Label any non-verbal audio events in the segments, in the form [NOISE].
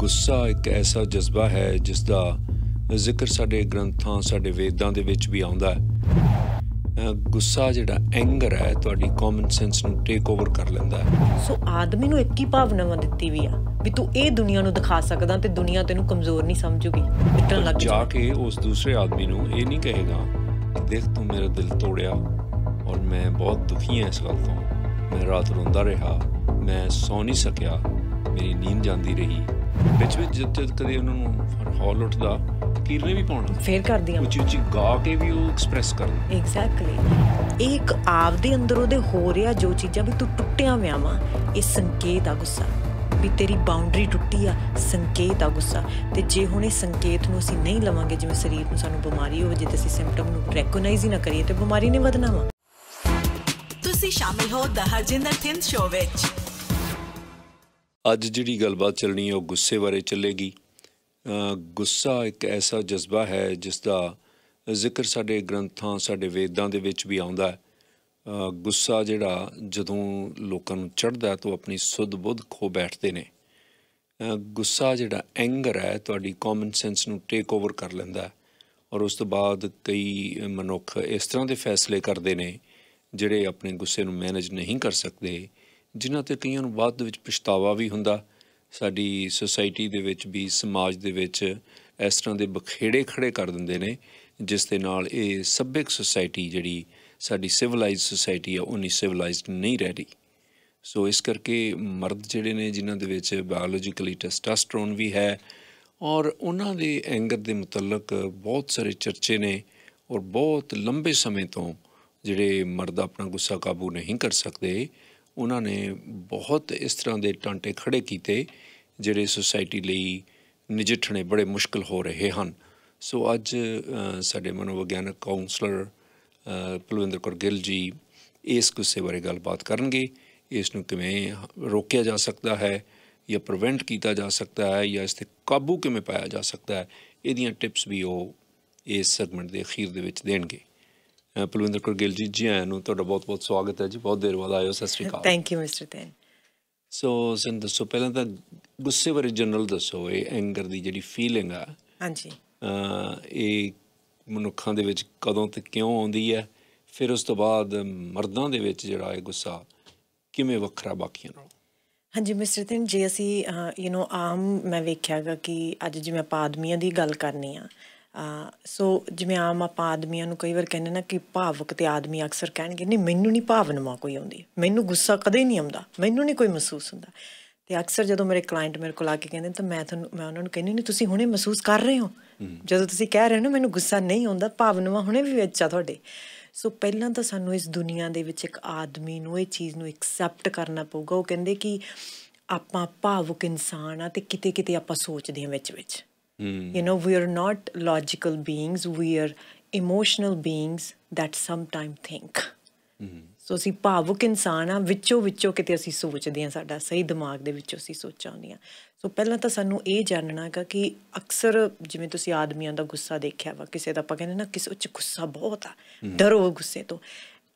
ਗੁੱਸਾ ਇੱਕ ਐਸਾ ਜਜ਼ਬਾ ਹੈ ਜਿਸ ਦਾ ਜ਼ਿਕਰ ਸਾਡੇ ਗ੍ਰੰਥਾਂ ਸਾਡੇ ਵੇਦਾਂ ਦੇ ਵਿੱਚ ਵੀ ਆਉਂਦਾ ਹੈ ਗੁੱਸਾ ਜਿਹੜਾ ਐਂਗਰ ਹੈ ਤੁਹਾਡੀ ਕਾਮਨ ਸੈਂਸ ਨੂੰ ਟੇਕ ਓਵਰ ਕਰ ਲੈਂਦਾ ਹੈ ਸੋ ਆਦਮੀ ਨੂੰ ਇੱਕ ਹੀ ਭਾਵਨਾਵਾਂ ਦਿੱਤੀ ਵੀ ਆ ਵੀ ਤੂੰ ਇਹ ਦੁਨੀਆ ਨੂੰ ਦਿਖਾ ਸਕਦਾ ਤੇ ਦੁਨੀਆ ਤੈਨੂੰ ਕਮਜ਼ੋਰ ਨਹੀਂ ਸਮਝੂਗੀ ਇਤਨ ਲੱਗ ਜਾ ਕੇ ਉਸ ਦੂਸਰੇ ਆਦਮੀ ਨੂੰ ਇਹ ਨਹੀਂ ਕਹੇਗਾ ਕਿ ਦੇਖ ਤੂੰ ਮੇਰਾ ਦਿਲ ਤੋੜਿਆ ਔਰ ਮੈਂ ਬਹੁਤ ਦੁਖੀ ਹਾਂ ਇਸ ਗੱਲ ਤੋਂ ਮੈਂ ਰਾਤ ਰੋਂਦਾ ਰਿਹਾ ਮੈਂ ਸੌ ਨਹੀਂ ਸਕਿਆ ਮੇਰੀ ਨੀਂਦ ਜਾਂਦੀ ਰਹੀ ਵਿੱਚ ਵਿੱਚ ਜਦ ਜਦ ਕਦੇ ਉਹਨਾਂ ਨੂੰ ਹੌਲ ਉੱਠਦਾ ਕੀਰਨੇ ਵੀ ਪਾਉਣਾ ਫੇਰ ਕਰਦੀਆਂ ਉੱਚੀ ਉੱਚੀ ਗਾ ਕੇ ਵੀ ਉਹ ਐਕਸਪ੍ਰੈਸ ਕਰਨਾ ਐਗਜ਼ੈਕਟਲੀ ਇੱਕ ਆਪਦੇ ਅੰਦਰ ਉਹਦੇ ਹੋ ਰਿਹਾ ਜੋ ਚੀਜ਼ਾਂ ਵੀ ਤੂੰ ਟੁੱਟਿਆ ਵਿਆਵਾ ਇਹ ਸੰਕੇਤ ਆ ਗੁੱਸਾ ਵੀ ਤੇਰੀ ਬਾਉਂਡਰੀ ਟੁੱਟੀ ਆ ਸੰਕੇਤ ਆ ਗੁੱਸਾ ਤੇ ਜੇ ਹੁਣ ਇਹ ਸੰਕੇਤ ਨੂੰ ਅਸੀਂ ਨਹੀਂ ਲਵਾਂਗੇ ਜਿਵੇਂ ਸਰੀਰ ਨੂੰ ਸਾਨੂੰ ਬਿਮਾਰੀ ਹੋਵੇ ਜੇ ਅਸੀਂ ਸਿੰਪਟਮ ਨੂੰ ਰੈਕੋਗਨਾਈਜ਼ ਹੀ ਨਾ ਕਰੀਏ ਤੇ ਬਿਮਾਰੀ ਨੇ ਵਧਣਾ ਵਾ ਤੁਸੀਂ ਸ਼ਾਮਿਲ ਹੋ ਦਹਰਜਿੰਦਰ ਥਿੰਸ ਸ਼ੋਅ ਵਿੱਚ ਅੱਜ ਜਿਹੜੀ ਗੱਲਬਾਤ ਚੱਲਣੀ ਹੈ ਉਹ ਗੁੱਸੇ ਬਾਰੇ ਚੱਲੇਗੀ ਗੁੱਸਾ ਇੱਕ ਐਸਾ ਜਜ਼ਬਾ ਹੈ ਜਿਸ ਦਾ ਜ਼ਿਕਰ ਸਾਡੇ ਗ੍ਰੰਥਾਂ ਸਾਡੇ ਵੇਦਾਂ ਦੇ ਵਿੱਚ ਵੀ ਆਉਂਦਾ ਹੈ ਗੁੱਸਾ ਜਿਹੜਾ ਜਦੋਂ ਲੋਕਾਂ ਨੂੰ ਚੜਦਾ ਤਾਂ ਆਪਣੀ ਸੁੱਧ ਬੁੱਧ ਖੋ ਬੈਠਦੇ ਨੇ ਗੁੱਸਾ ਜਿਹੜਾ ਐਂਗਰ ਹੈ ਤੁਹਾਡੀ ਕਾਮਨ ਸੈਂਸ ਨੂੰ ਟੇਕ ਓਵਰ ਕਰ ਲੈਂਦਾ ਹੈ ਔਰ ਉਸ ਤੋਂ ਬਾਅਦ ਕਈ ਮਨੁੱਖ ਇਸ ਤਰ੍ਹਾਂ ਦੇ ਫੈਸਲੇ ਕਰਦੇ ਨੇ ਜਿਹੜੇ ਆਪਣੇ ਗੁੱਸੇ ਨੂੰ ਮੈਨੇਜ ਨਹੀਂ ਕਰ ਸਕਦੇ ਜਿਨ੍ਹਾਂ ਤੇ ਕਈਆਂ ਨੂੰ ਬਾਅਦ ਦੇ ਵਿੱਚ ਪਛਤਾਵਾ ਵੀ ਹੁੰਦਾ ਸਾਡੀ ਸੋਸਾਇਟੀ ਦੇ ਵਿੱਚ ਵੀ ਸਮਾਜ ਦੇ ਵਿੱਚ ਇਸ ਤਰ੍ਹਾਂ ਦੇ ਬਖੇੜੇ ਖੜੇ ਕਰ ਦਿੰਦੇ ਨੇ ਜਿਸ ਦੇ ਨਾਲ ਇਹ ਸੱਭਿਕ ਸੋਸਾਇਟੀ ਜਿਹੜੀ ਸਾਡੀ ਸਿਵਲਾਈਜ਼ਡ ਸੋਸਾਇਟੀ ਆ ਨਹੀਂ ਸਿਵਲਾਈਜ਼ਡ ਨਹੀਂ ਰਹਿ ਰਹੀ ਸੋ ਇਸ ਕਰਕੇ ਮਰਦ ਜਿਹੜੇ ਨੇ ਜਿਨ੍ਹਾਂ ਦੇ ਵਿੱਚ ਬਾਇਓਲੋਜੀਕਲੀ ਟੈਸਟੋਸਟਰੋਨ ਵੀ ਹੈ ਔਰ ਉਹਨਾਂ ਦੇ ਐਂਗਰ ਦੇ ਮੁਤਲਕ ਬਹੁਤ ਸਾਰੇ ਚਰਚੇ ਨੇ ਔਰ ਬਹੁਤ ਲੰਬੇ ਸਮੇਂ ਤੋਂ ਜਿਹੜੇ ਮਰਦ ਆਪਣਾ ਗੁੱਸਾ ਕਾਬੂ ਨਹੀਂ ਕਰ ਸਕਦੇ ਉਹਨਾਂ ਨੇ ਬਹੁਤ ਇਸ ਤਰ੍ਹਾਂ ਦੇ ਟਾਂਟੇ ਖੜੇ ਕੀਤੇ ਜਿਹੜੇ ਸੋਸਾਇਟੀ ਲਈ ਨਜਿੱਠਣੇ ਬੜੇ ਮੁਸ਼ਕਲ ਹੋ ਰਹੇ ਹਨ ਸੋ ਅੱਜ ਸਾਡੇ ਮਨੋਵਿਗਿਆਨਕ ਕਾਉਂਸਲਰ ਪਲਵਿੰਦਰ ਕੌਰ ਗਿੱਲ ਜੀ ਇਸ ਕੁਸੇ ਬਾਰੇ ਗੱਲਬਾਤ ਕਰਨਗੇ ਇਸ ਨੂੰ ਕਿਵੇਂ ਰੋਕਿਆ ਜਾ ਸਕਦਾ ਹੈ ਜਾਂ ਪ੍ਰੀਵੈਂਟ ਕੀਤਾ ਜਾ ਸਕਦਾ ਹੈ ਜਾਂ ਇਸ ਤੇ ਕਾਬੂ ਕਿਵੇਂ ਪਾਇਆ ਜਾ ਸਕਦਾ ਹੈ ਇਹਦੀਆਂ ਟਿਪਸ ਵੀ ਉਹ ਇਸ ਸੈਗਮੈਂਟ ਦੇ ਅਖੀਰ ਦੇ ਵਿੱਚ ਦੇਣਗੇ ਪਲਵਿੰਦਰ ਕੌਰ ਗਿੱਲ ਜੀ ਜੀ ਆਇਆਂ ਨੂੰ ਤੁਹਾਡਾ ਬਹੁਤ-ਬਹੁਤ ਸਵਾਗਤ ਹੈ ਜੀ ਬਹੁਤ ਦੇਰ ਬਾਅਦ ਆਇਓ ਸਤਿ ਸ਼੍ਰੀ ਅਕਾਲ thank you mister then so ਸਿੰਦ ਸੋ ਪਹਿਲਾਂ ਤਾਂ ਗੁੱਸੇ ਬਾਰੇ ਜਨਰਲ ਦੱਸੋ ਇਹ ਐਂਗਰ ਦੀ ਜਿਹੜੀ ਫੀਲਿੰਗ ਆ ਹਾਂਜੀ ਇਹ ਮਨੁੱਖਾਂ ਦੇ ਵਿੱਚ ਕਦੋਂ ਤੇ ਕਿਉਂ ਆਉਂਦੀ ਹੈ ਫਿਰ ਉਸ ਤੋਂ ਬਾਅਦ ਮਰਦਾਂ ਦੇ ਵਿੱਚ ਜਿਹੜਾ ਇਹ ਗੁੱਸਾ ਕਿਵੇਂ ਵੱਖਰਾ ਬਾਕੀਆਂ ਨਾਲੋਂ ਹਾਂਜੀ ਮਿਸਟਰ ਤੇਨ ਜੇ ਅਸੀਂ ਯੂ نو ਆਮ ਮੈਂ ਵੇਖਿਆਗਾ ਕਿ ਅੱਜ ਜਿਵੇਂ ਆਪਾਂ ਆਦਮੀਆਂ ਦੀ ਗੱਲ ਕਰਨੀ ਆ ਸੋ ਜਿਵੇਂ ਆਮ ਆਪਾਂ ਆਦਮੀਆਂ ਨੂੰ ਕਈ ਵਾਰ ਕਹਿੰਦੇ ਨਾ ਕਿ ਭਾਵਕ ਤੇ ਆਦਮੀ ਅਕਸਰ ਕਹਿਣਗੇ ਨਹੀਂ ਮੈਨੂੰ ਨਹੀਂ ਭਾਵਨਾਵਾਂ ਕੋਈ ਆਉਂਦੀ ਮੈਨੂੰ ਗੁੱਸਾ ਕਦੇ ਨਹੀਂ ਆਉਂਦਾ ਮੈਨੂੰ ਨਹੀਂ ਕੋਈ ਮਹਿਸੂਸ ਹੁੰਦਾ ਤੇ ਅਕਸਰ ਜਦੋਂ ਮੇਰੇ ਕਲਾਇੰਟ ਮੇਰੇ ਕੋਲ ਆ ਕੇ ਕਹਿੰਦੇ ਤਾਂ ਮੈਂ ਤੁਹਾਨੂੰ ਮੈਂ ਉਹਨਾਂ ਨੂੰ ਕਹਿੰਦੀ ਨਹੀਂ ਤੁਸੀਂ ਹੁਣੇ ਮਹਿਸੂਸ ਕਰ ਰਹੇ ਹੋ ਜਦੋਂ ਤੁਸੀਂ ਕਹਿ ਰਹੇ ਹੋ ਨਾ ਮੈਨੂੰ ਗੁੱਸਾ ਨਹੀਂ ਆਉਂਦਾ ਭਾਵਨਾਵਾਂ ਹੁਣੇ ਵੀ ਵਿੱਚ ਆ ਤੁਹਾਡੇ ਸੋ ਪਹਿਲਾਂ ਤਾਂ ਸਾਨੂੰ ਇਸ ਦੁਨੀਆ ਦੇ ਵਿੱਚ ਇੱਕ ਆਦਮੀ ਨੂੰ ਇਹ ਚੀਜ਼ ਨੂੰ ਐਕਸੈਪਟ ਕਰਨਾ ਪਊਗਾ ਉਹ ਕਹਿੰਦੇ ਕਿ ਆਪਾਂ ਭਾਵੁਕ ਇਨਸਾਨ ਆ ਤੇ ਕਿਤੇ ਕਿਤੇ ਆਪਾਂ ਸੋਚਦੇ ਹਾਂ ਵਿੱਚ ਵਿੱਚ Mm. You know, we are not logical beings, we are emotional beings that sometime think so ਅਸੀਂ ਭਾਵੁਕ ਇਨਸਾਨ ਆ ਵਿੱਚੋਂ ਵਿੱਚੋਂ ਕਿਤੇ ਅਸੀਂ ਸੋਚਦੇ ਆ ਸਾਡਾ ਸਹੀ ਦਿਮਾਗ ਦੇ ਵਿੱਚੋਂ ਅਸੀਂ ਸੋਚਾਂ ਹੁੰਦੀਆਂ ਸੋ ਪਹਿਲਾਂ ਤਾਂ ਸਾਨੂੰ ਇਹ ਜਾਣਨਾਗਾ ਕਿ ਅਕਸਰ ਜਿਵੇਂ ਤੁਸੀਂ ਆਦਮੀਆਂ ਦਾ ਗੁੱਸਾ ਦੇਖਿਆ ਵਾ ਕਿਸੇ ਦਾ ਆਪਾਂ ਕਹਿੰਦੇ ਨਾ ਕਿਸੇ ਉੱਚ ਗੁੱਸਾ ਬਹੁਤ ਆ hmm. ਡਰੋ ਗੁੱਸੇ ਤੋਂ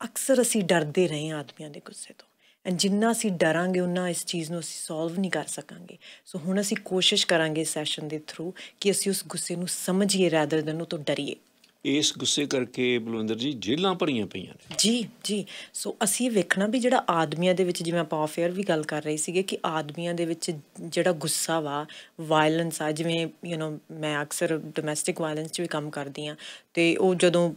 ਅਕਸਰ ਅਸੀਂ ਡਰਦੇ ਰਹੇ ਆਦਮੀਆਂ ਦੇ ਗੁੱਸੇ ਤੋਂ ਐਂਡ ਜਿੰਨਾ ਅਸੀਂ ਡਰਾਂਗੇ ਉਹਨਾਂ ਇਸ ਚੀਜ਼ ਨੂੰ ਅਸੀਂ ਸੋਲਵ ਨਹੀਂ ਕਰ ਸਕਾਂਗੇ ਸੋ ਹੁਣ ਅਸੀਂ ਕੋਸ਼ਿਸ਼ ਕਰਾਂਗੇ ਸੈਸ਼ਨ ਦੇ ਥਰੂ ਕਿ ਅਸੀਂ ਉਸ ਗੁੱਸੇ ਨੂੰ ਸਮਝੀਏ ਰਾਦਰ ਦਨ ਉਹ ਤੋਂ ਡਰੀਏ ਇਸ ਗੁੱਸੇ ਕਰਕੇ ਬਲਵਿੰਦਰ ਜੀ ਜੇਲਾਂ ਭਰੀਆਂ ਪਈਆਂ ਨੇ ਜੀ ਜੀ ਸੋ ਅਸੀਂ ਵੇਖਣਾ ਵੀ ਜਿਹੜਾ ਆਦਮੀਆਂ ਦੇ ਵਿੱਚ ਜਿਵੇਂ ਆਪਾਂ ਆਫੇਅਰ ਵੀ ਗੱਲ ਕਰ ਰਹੇ ਸੀਗੇ ਕਿ ਆਦਮੀਆਂ ਦੇ ਵਿੱਚ ਜਿਹੜਾ ਗੁੱਸਾ ਵਾ ਵਾਇਲੈਂਸ ਆ ਜਿਵੇਂ ਯੂ نو ਮੈਂ ਅਕਸਰ ਡੋਮੈਸਟਿਕ ਵਾਇਲੈਂਸ 'ਚ ਵੀ ਕੰਮ ਕਰਦੀ ਆ ਤੇ ਉਹ ਜਦੋਂ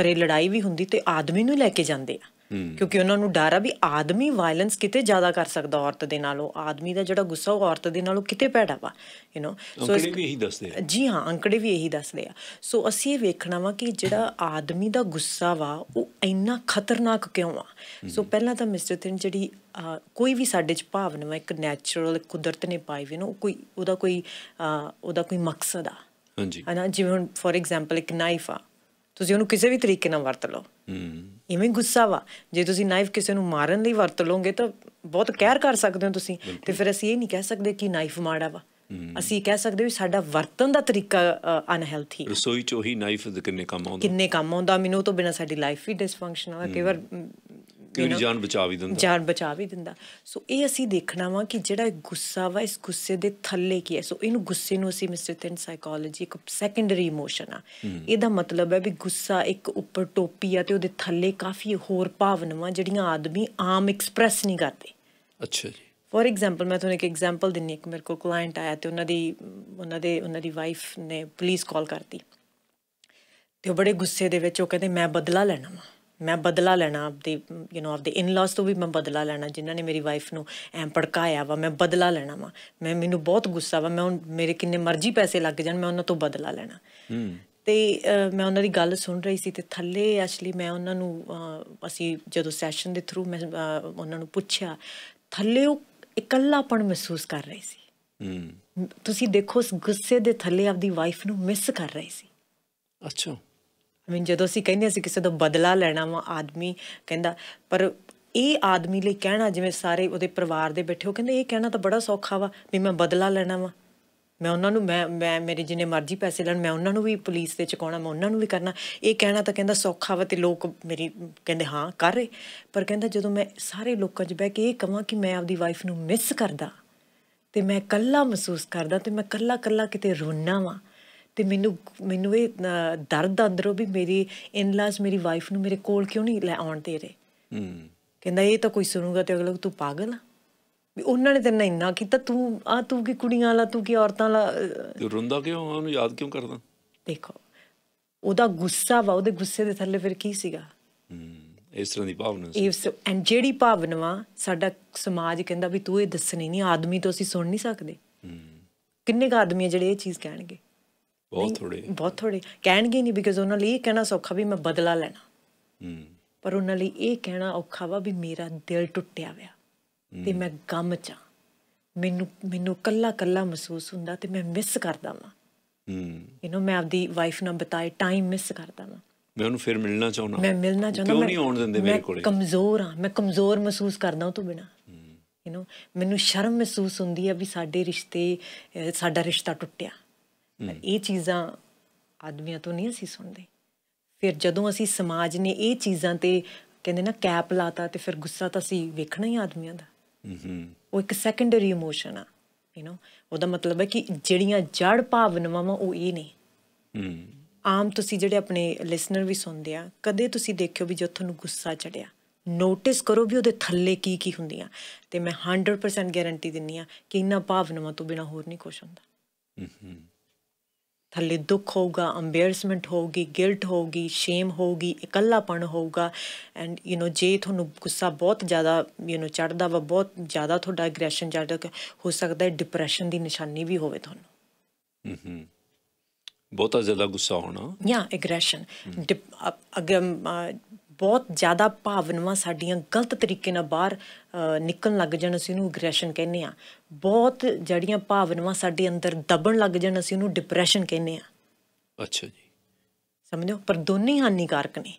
ਘਰੇ ਲੜਾਈ ਵੀ ਹੁੰਦੀ ਤੇ ਆਦਮੀ ਨੂੰ ਲੈ ਕੇ ਜਾਂਦੇ ਆ ਕਿਉਂਕਿ ਉਹਨਾਂ ਨੂੰ ਡਰ ਆ ਵੀ ਆਦਮੀ ਵਾਇਲੈਂਸ ਕਿਤੇ ਜ਼ਿਆਦਾ ਕਰ ਸਕਦਾ ਔਰਤ ਦੇ ਨਾਲੋਂ ਆਦਮੀ ਦਾ ਜਿਹੜਾ ਗੁੱਸਾ ਉਹ ਔਰਤ ਦੇ ਨਾਲੋਂ ਕਿਤੇ ਭੈੜਾ ਵਾ ਯੂ نو ਸੋ ਅੰਕੜੇ ਵੀ ਇਹੀ ਦੱਸਦੇ ਆ ਜੀ ਹਾਂ ਅੰਕੜੇ ਵੀ ਇਹੀ ਦੱਸਦੇ ਆ ਸੋ ਅਸੀਂ ਇਹ ਵੇਖਣਾ ਵਾ ਕਿ ਜਿਹੜਾ ਆਦਮੀ ਦਾ ਗੁੱਸਾ ਵਾ ਉਹ ਇੰਨਾ ਖਤਰਨਾਕ ਕਿਉਂ ਆ ਸੋ ਪਹਿਲਾਂ ਤਾਂ ਮਿਸਟਰ ਤਿੰਨ ਜਿਹੜੀ ਕੋਈ ਵੀ ਸਾਡੇ ਚ ਭਾਵਨਾ ਇੱਕ ਨੇਚਰਲ ਕੁਦਰਤ ਨੇ ਪਾਈ ਵੀ ਨਾ ਕੋਈ ਉਹਦਾ ਕੋਈ ਉਹਦਾ ਕੋਈ ਮਕਸਦ ਆ ਹਾਂਜੀ ਹਨਾ ਜਿਵੇਂ ਫੋਰ ਐਗਜ਼ਾਮਪਲ ਇੱਕ ਨਾਈਫ ਆ ਤੁਸੀਂ ਉਹਨੂੰ ਕਿਸੇ ਵੀ ਤਰੀਕੇ ਨਾਲ ਵਰਤ ਲਓ ਹੂੰ ਇਵੇਂ ਗੁੱਸਾ ਵਾ ਜੇ ਤੁਸੀਂ ਨਾਈਫ ਕਿਸੇ ਨੂੰ ਮਾਰਨ ਲਈ ਵਰਤ ਲਓਗੇ ਤਾਂ ਬਹੁਤ ਕਹਿਰ ਕਰ ਸਕਦੇ ਹੋ ਤੁਸੀਂ ਤੇ ਫਿਰ ਅਸੀਂ ਇਹ ਨਹੀਂ ਕਹਿ ਸਕਦੇ ਕਿ ਨਾਈਫ ਮਾੜਾ ਵਾ ਅਸੀਂ ਕਹਿ ਸਕਦੇ ਵੀ ਸਾਡਾ ਵਰਤਨ ਦਾ ਤਰੀਕਾ ਅਨਹੈਲਥੀ ਰਸੋਈ ਚ ਉਹੀ ਨਾਈਫ ਕਿੰਨੇ ਕੰਮ ਆਉਂਦਾ ਕਿੰਨੇ ਕੰਮ ਆਉਂਦਾ ਮੈਨੂੰ ਤੋਂ ਬਿਨਾ ਸਾਡੀ ਲਾਈਫ ਵੀ ਡਿਸਫੰਕਸ਼ਨਲ ਹੈ ਕਈ ਵਾਰ ਕਿਉਂਕਿ ਜਾਨ ਬਚਾ ਵੀ ਦਿੰਦਾ ਜਾਨ ਬਚਾ ਵੀ ਦਿੰਦਾ ਸੋ ਇਹ ਅਸੀਂ ਦੇਖਣਾ ਵਾ ਕਿ ਜਿਹੜਾ ਗੁੱਸਾ ਵਾ ਇਸ ਗੁੱਸੇ ਦੇ ਥੱਲੇ ਕੀ ਹੈ ਸੋ ਇਹਨੂੰ ਗੁੱਸੇ ਨੂੰ ਅਸੀਂ ਮਿਸਟਰ ਤਿੰਨ ਸਾਈਕੋਲੋਜੀ ਇੱਕ ਸੈਕੰਡਰੀ ਇਮੋਸ਼ਨ ਆ ਇਹਦਾ ਮਤਲਬ ਹੈ ਵੀ ਗੁੱਸਾ ਇੱਕ ਉੱਪਰ ਟੋਪੀ ਆ ਤੇ ਉਹਦੇ ਥੱਲੇ ਕਾਫੀ ਹੋਰ ਭਾਵਨਾਵਾਂ ਜਿਹੜੀਆਂ ਆਦਮੀ ਆਮ ਐਕਸਪ੍ਰੈਸ ਨਹੀਂ ਕਰਦੇ ਅੱਛਾ ਜੀ ਫੋਰ ਐਗਜ਼ਾਮਪਲ ਮੈਂ ਤੁਹਾਨੂੰ ਇੱਕ ਐਗਜ਼ਾਮਪਲ ਦਿੰਨੀ ਇੱਕ ਮੇਰੇ ਕੋਲ ਕਲਾਇੰਟ ਆਇਆ ਤੇ ਉਹਨਾਂ ਦੀ ਉਹਨਾਂ ਦੇ ਉਹਨਾਂ ਦੀ ਵਾਈਫ ਨੇ ਪੁਲਿਸ ਕਾਲ ਕਰਤੀ ਤੇ ਉਹ ਬੜੇ ਗੁੱਸੇ ਦੇ ਵਿੱਚ ਉਹ ਕਹਿੰਦੇ ਮੈਂ ਬਦਲਾ ਲੈਣਾ ਵਾ ਮੈਂ ਬਦਲਾ ਲੈਣਾ ਆਪਦੀ ਯੂ نو ਆਪਦੇ ਇਨ-ਲॉज ਤੋਂ ਵੀ ਮੈਂ ਬਦਲਾ ਲੈਣਾ ਜਿਨ੍ਹਾਂ ਨੇ ਮੇਰੀ ਵਾਈਫ ਨੂੰ ਐਂ ਭੜਕਾਇਆ ਵਾ ਮੈਂ ਬਦਲਾ ਲੈਣਾ ਵਾ ਮੈਂ ਮੈਨੂੰ ਬਹੁਤ ਗੁੱਸਾ ਵਾ ਮੈਂ ਮੇਰੇ ਕਿੰਨੇ ਮਰਜ਼ੀ ਪੈਸੇ ਲੱਗ ਜਾਣ ਮੈਂ ਉਹਨਾਂ ਤੋਂ ਬਦਲਾ ਲੈਣਾ ਤੇ ਮੈਂ ਉਹਨਾਂ ਦੀ ਗੱਲ ਸੁਣ ਰਹੀ ਸੀ ਤੇ ਥੱਲੇ ਐਕਚੁਅਲੀ ਮੈਂ ਉਹਨਾਂ ਨੂੰ ਅਸੀਂ ਜਦੋਂ ਸੈਸ਼ਨ ਦੇ ਥਰੂ ਮੈਂ ਉਹਨਾਂ ਨੂੰ ਪੁੱਛਿਆ ਥੱਲੇ ਉਹ ਇਕੱਲਾਪਣ ਮਹਿਸੂਸ ਕਰ ਰਹੀ ਸੀ ਤੁਸੀਂ ਦੇਖੋ ਉਸ ਗੁੱਸੇ ਦੇ ਥੱਲੇ ਆਪਦੀ ਵਾਈਫ ਨੂੰ ਮਿਸ ਕਰ ਰਹੀ ਸੀ ਅੱਛਾ ਮੈਂ ਜਦੋਂ ਅਸੀਂ ਕਹਿੰਦੇ ਸੀ ਕਿਸੇ ਤੋਂ ਬਦਲਾ ਲੈਣਾ ਵਾ ਆਦਮੀ ਕਹਿੰਦਾ ਪਰ ਇਹ ਆਦਮੀ ਲਈ ਕਹਿਣਾ ਜਿਵੇਂ ਸਾਰੇ ਉਹਦੇ ਪਰਿਵਾਰ ਦੇ ਬੈਠੇ ਉਹ ਕਹਿੰਦੇ ਇਹ ਕਹਿਣਾ ਤਾਂ ਬੜਾ ਸੌਖਾ ਵਾ ਵੀ ਮੈਂ ਬਦਲਾ ਲੈਣਾ ਵਾ ਮੈਂ ਉਹਨਾਂ ਨੂੰ ਮੈਂ ਮੈਂ ਮੇਰੇ ਜਿੰਨੇ ਮਰਜ਼ੀ ਪੈਸੇ ਲੈਣ ਮੈਂ ਉਹਨਾਂ ਨੂੰ ਵੀ ਪੁਲਿਸ ਤੇ ਚਕਾਉਣਾ ਮੈਂ ਉਹਨਾਂ ਨੂੰ ਵੀ ਕਰਨਾ ਇਹ ਕਹਿਣਾ ਤਾਂ ਕਹਿੰਦਾ ਸੌਖਾ ਵਾ ਤੇ ਲੋਕ ਮੇਰੀ ਕਹਿੰਦੇ ਹਾਂ ਕਰ ਰਹੇ ਪਰ ਕਹਿੰਦਾ ਜਦੋਂ ਮੈਂ ਸਾਰੇ ਲੋਕਾਂ 'ਚ ਬਹਿ ਕੇ ਇਹ ਕਹਾਂ ਕਿ ਮੈਂ ਆਪਦੀ ਵਾਈਫ ਨੂੰ ਮਿਸ ਕਰਦਾ ਤੇ ਮੈਂ ਕੱਲਾ ਮਹਿਸੂਸ ਕਰਦਾ ਤੇ ਮੈਂ ਕੱਲਾ ਕੱਲਾ ਕਿਤੇ ਰੋਣਾ ਵਾਂ ਤੇ ਮੈਨੂੰ ਮੈਨੂੰ ਇਹ ਦਰਦ ਅੰਦਰੋਂ ਵੀ ਮੇਰੀ ਇਨਲਾਸ ਮੇਰੀ ਵਾਈਫ ਨੂੰ ਮੇਰੇ ਕੋਲ ਕਿਉਂ ਨਹੀਂ ਲੈ ਆਉਣ ਦੇ ਰਹੇ ਹੂੰ ਕਹਿੰਦਾ ਇਹ ਤਾਂ ਕੋਈ ਸੁਣੂਗਾ ਤੇ ਅਗਲਾ ਤੂੰ ਪਾਗਲ ਆ ਵੀ ਉਹਨਾਂ ਨੇ ਤੈਨੂੰ ਇੰਨਾ ਕੀਤਾ ਤੂੰ ਆ ਤੂੰ ਕੀ ਕੁੜੀਆਂ ਵਾਲਾ ਤੂੰ ਕੀ ਔਰਤਾਂ ਵਾਲਾ ਤੂੰ ਰੋਂਦਾ ਕਿਉਂ ਉਹਨੂੰ ਯਾਦ ਕਿਉਂ ਕਰਦਾ ਦੇਖੋ ਉਹਦਾ ਗੁੱਸਾ ਵਾ ਉਹਦੇ ਗੁੱਸੇ ਦੇ ਥੱਲੇ ਫਿਰ ਕੀ ਸੀਗਾ ਹੂੰ ਇਸ ਤਰ੍ਹਾਂ ਦੀ ਭਾਵਨਾ ਸੀ ਇਸ ਐਂ ਜਿਹੜੀ ਭਾਵਨਾ ਸਾਡਾ ਸਮਾਜ ਕਹਿੰਦਾ ਵੀ ਤੂੰ ਇਹ ਦੱਸਣੀ ਨਹੀਂ ਆਦਮੀ ਤੋਂ ਅਸੀਂ ਸੁਣ ਨਹੀਂ ਸਕਦੇ ਹੂੰ ਕਿੰਨੇ ਕ ਆਦਮੀ ਆ ਜਿਹੜੇ ਇਹ ਚੀਜ਼ ਕਹਿਣਗੇ ਬਹੁਤ ਥੋੜੇ ਬਹੁਤ ਥੋੜੀ ਕਹਿਣਗੇ ਨਹੀਂ ਬਿਕਾਜ਼ ਉਹਨਾਂ ਲਈ ਇਹ ਕਹਿਣਾ ਸੌਖਾ ਵੀ ਮੈਂ ਬਦਲਾ ਲੈਣਾ ਹੂੰ ਪਰ ਉਹਨਾਂ ਲਈ ਇਹ ਕਹਿਣਾ ਔਖਾ ਵਾ ਵੀ ਮੇਰਾ ਦਿਲ ਟੁੱਟਿਆ ਵਿਆ ਤੇ ਮੈਂ ਗਮ ਚ ਮੈਨੂੰ ਮੈਨੂੰ ਕੱਲਾ ਕੱਲਾ ਮਹਿਸੂਸ ਹੁੰਦਾ ਤੇ ਮੈਂ ਮਿਸ ਕਰਦਾ ਵਾਂ ਹੂੰ ਯੂ نو ਮੈਂ ਆਪਦੀ ਵਾਈਫ ਨਾਲ ਬਿਤਾਏ ਟਾਈਮ ਮਿਸ ਕਰਦਾ ਵਾਂ ਮੈਂ ਉਹਨੂੰ ਫਿਰ ਮਿਲਣਾ ਚਾਹੁੰਦਾ ਮੈਂ ਮਿਲਣਾ ਚਾਹੁੰਦਾ ਕਿਉਂ ਨਹੀਂ ਆਉਣ ਦਿੰਦੇ ਮੇਰੇ ਕੋਲੇ ਮੈਂ ਕਮਜ਼ੋਰ ਆ ਮੈਂ ਕਮਜ਼ੋਰ ਮਹਿਸੂਸ ਕਰਦਾ ਉਹ ਤੋਂ ਬਿਨਾ ਯੂ نو ਮੈਨੂੰ ਸ਼ਰਮ ਮਹਿਸੂਸ ਹੁੰਦੀ ਆ ਵੀ ਸਾਡੇ ਰਿਸ਼ਤੇ ਸਾਡਾ ਰਿਸ਼ਤਾ ਟੁੱਟਿਆ ਇਹ ਚੀਜ਼ਾਂ ਆਦਮੀਆਂ ਤੋਂ ਨਹੀਂ ਅਸੀਂ ਸੁਣਦੇ ਫਿਰ ਜਦੋਂ ਅਸੀਂ ਸਮਾਜ ਨੇ ਇਹ ਚੀਜ਼ਾਂ ਤੇ ਕਹਿੰਦੇ ਨਾ ਕੈਪ ਲਾਤਾ ਤੇ ਫਿਰ ਗੁੱਸਾ ਤਾਂ ਅਸੀਂ ਵੇਖਣਾ ਹੀ ਆਦਮੀਆਂ ਦਾ ਉਹ ਇੱਕ ਸੈਕੰਡਰੀ ਇਮੋਸ਼ਨ ਆ ਯੂ نو ਉਹਦਾ ਮਤਲਬ ਹੈ ਕਿ ਜਿਹੜੀਆਂ ਜੜ ਭਾਵਨਾਵਾਂ ਉਹ ਇਹ ਨੇ ਆਮ ਤੁਸੀਂ ਜਿਹੜੇ ਆਪਣੇ ਲਿਸਨਰ ਵੀ ਸੁਣਦੇ ਆ ਕਦੇ ਤੁਸੀਂ ਦੇਖਿਓ ਵੀ ਜੇ ਤੁਹਾਨੂੰ ਗੁੱਸਾ ਚੜਿਆ ਨੋਟਿਸ ਕਰੋ ਵੀ ਉਹਦੇ ਥੱਲੇ ਕੀ ਕੀ ਹੁੰਦੀਆਂ ਤੇ ਮੈਂ 100% ਗਾਰੰਟੀ ਦਿੰਨੀ ਆ ਕਿ ਇਹਨਾਂ ਭਾਵਨਾਵਾਂ ਤੋਂ ਬਿਨਾ ਹੋਰ ਨਹੀਂ ਕੁਝ ਹੁੰਦਾ ਹੂੰ ਹੂੰ ਥੱਲੇ ਦੁੱਖ ਹੋਊਗਾ ਅੰਬੇਰਸਮੈਂਟ ਹੋਊਗੀ ਗਿਲਟ ਹੋਊਗੀ ਸ਼ੇਮ ਹੋਊਗੀ ਇਕੱਲਾਪਣ ਹੋਊਗਾ ਐਂਡ ਯੂ نو ਜੇ ਤੁਹਾਨੂੰ ਗੁੱਸਾ ਬਹੁਤ ਜ਼ਿਆਦਾ ਯੂ نو ਚੜਦਾ ਵਾ ਬਹੁਤ ਜ਼ਿਆਦਾ ਤੁਹਾਡਾ ਐਗਰੈਸ਼ਨ ਚੜਦਾ ਹੋ ਸਕਦਾ ਹੈ ਡਿਪਰੈਸ਼ਨ ਦੀ ਨਿਸ਼ਾਨੀ ਵੀ ਹੋਵੇ ਤੁਹਾਨੂੰ ਹੂੰ ਹੂੰ ਬਹੁਤਾ ਜ਼ਿਆਦਾ ਗੁੱਸਾ ਹੋਣਾ ਜਾਂ ਐਗਰੈਸ਼ਨ ਅਗਰ ਬਹੁਤ ਜ਼ਿਆਦਾ ਭਾਵਨਾਵਾਂ ਸਾਡੀਆਂ ਗਲਤ ਤਰੀਕੇ ਨਾਲ ਬਾਹਰ ਨਿਕਲਣ ਲੱਗ ਜਾਣ ਅਸੀਂ ਉਹਨੂੰ ਅਗਰੈਸ਼ਨ ਕਹਿੰਦੇ ਆ ਬਹੁਤ ਜੜੀਆਂ ਭਾਵਨਾਵਾਂ ਸਾਡੇ ਅੰਦਰ ਦਬਣ ਲੱਗ ਜਾਣ ਅਸੀਂ ਉਹਨੂੰ ਡਿਪਰੈਸ਼ਨ ਕਹਿੰਦੇ ਆ ਅੱਛਾ ਜੀ ਸਮਝੋ ਪਰ ਦੋਨੇ ਹਾਨੀਕਾਰਕ ਨੇ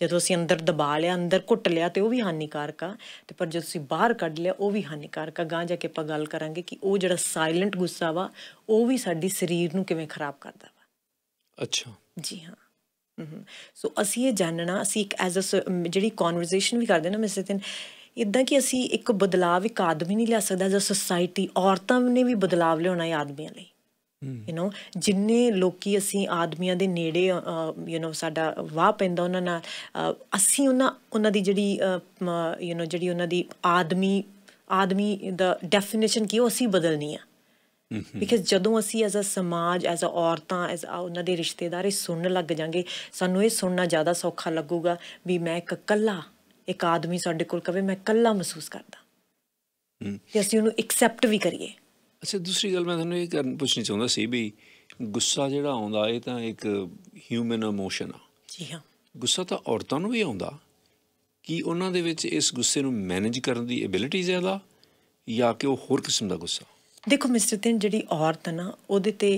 ਜਦੋਂ ਅਸੀਂ ਅੰਦਰ ਦਬਾ ਲਿਆ ਅੰਦਰ ਘੁੱਟ ਲਿਆ ਤੇ ਉਹ ਵੀ ਹਾਨੀਕਾਰਕ ਆ ਤੇ ਪਰ ਜਦੋਂ ਅਸੀਂ ਬਾਹਰ ਕੱਢ ਲਿਆ ਉਹ ਵੀ ਹਾਨੀਕਾਰਕ ਆ ਗਾਂ ਜਾ ਕੇ ਆਪਾਂ ਗੱਲ ਕਰਾਂਗੇ ਕਿ ਉਹ ਜਿਹੜਾ ਸਾਇਲੈਂਟ ਗੁੱਸਾ ਵਾ ਉਹ ਵੀ ਸਾਡੀ ਸਰੀਰ ਨੂੰ ਕਿਵੇਂ ਖਰਾਬ ਕਰਦਾ ਵਾ ਅੱਛਾ ਜੀ ਹਾਂ ਸੋ ਅਸੀਂ ਇਹ ਜਾਣਨਾ ਅਸੀਂ ਇੱਕ ਐਜ਼ ਅ ਜਿਹੜੀ ਕਨਵਰਸੇਸ਼ਨ ਵੀ ਕਰਦੇ ਨਾ ਮਿਸ ਤਿੰਨ ਇਦਾਂ ਕਿ ਅਸੀਂ ਇੱਕ ਬਦਲਾਅ ਇੱਕ ਆਦਮੀ ਨਹੀਂ ਲਿਆ ਸਕਦਾ ਜਾਂ ਸੋਸਾਇਟੀ ਔਰਤਾਂ ਨੇ ਵੀ ਬਦਲਾਅ ਲਿਆਉਣਾ ਹੈ ਆਦਮੀਆਂ ਲਈ ਯੂ نو ਜਿੰਨੇ ਲੋਕੀ ਅਸੀਂ ਆਦਮੀਆਂ ਦੇ ਨੇੜੇ ਯੂ نو ਸਾਡਾ ਵਾਹ ਪੈਂਦਾ ਉਹਨਾਂ ਨਾਲ ਅਸੀਂ ਉਹਨਾਂ ਉਹਨਾਂ ਦੀ ਜਿਹੜੀ ਯੂ نو ਜਿਹੜੀ ਉਹਨਾਂ ਦੀ ਆਦਮੀ ਆਦਮੀ ਦਾ ਡੈਫੀਨੇਸ਼ਨ ਕੀ ਉਹ ਅਸੀਂ ਬਦਲਨੀ ਆ ਬਿਕਾਜ਼ mm-hmm. ਜਦੋਂ ਅਸੀਂ ਐਜ਼ ਅ ਸਮਾਜ ਐਜ਼ ਅ ਔਰਤਾਂ ਐਜ਼ ਆ ਉਹਨਾਂ ਦੇ ਰਿਸ਼ਤੇਦਾਰ ਇਹ ਸੁਣਨ ਲੱਗ ਜਾਾਂਗੇ ਸਾਨੂੰ ਇਹ ਸੁਣਨਾ ਜ਼ਿਆਦਾ ਸੌਖਾ ਲੱਗੂਗਾ ਵੀ ਮੈਂ ਇੱਕ ਕੱਲਾ ਇੱਕ ਆਦਮੀ ਸਾਡੇ ਕੋਲ ਕਵੇ ਮੈਂ ਕੱਲਾ ਮਹਿਸੂਸ ਕਰਦਾ mm-hmm. ਤੇ ਅਸੀਂ ਉਹਨੂੰ ਐਕਸੈਪਟ ਵੀ ਕਰੀਏ ਅੱਛਾ ਦੂਸਰੀ ਗੱਲ ਮੈਂ ਤੁਹਾਨੂੰ ਇਹ ਕਰਨ ਪੁੱਛਣੀ ਚਾਹੁੰਦਾ ਸੀ ਵੀ ਗੁੱਸਾ ਜਿਹੜਾ ਆਉਂਦਾ ਇਹ ਤਾਂ ਇੱਕ ਹਿਊਮਨ ਇਮੋਸ਼ਨ ਆ ਜੀ ਹਾਂ ਗੁੱਸਾ ਤਾਂ ਔਰਤਾਂ ਨੂੰ ਵੀ ਆਉਂਦਾ ਕਿ ਉਹਨਾਂ ਦੇ ਵਿੱਚ ਇਸ ਗੁੱਸੇ ਨੂੰ ਮੈਨੇਜ ਕਰਨ ਦੀ ਐਬਿਲਿਟੀ ਜ਼ਿਆਦਾ ਜਾਂ ਕਿ ਉਹ ਹੋਰ ਕਿਸਮ ਦਾ ਗੁੱਸਾ ਦੇਖੋ ਮਿਸਟਰ ਤਿੰਨ ਜਿਹੜੀ ਔਰਤ ਨਾ ਉਹਦੇ ਤੇ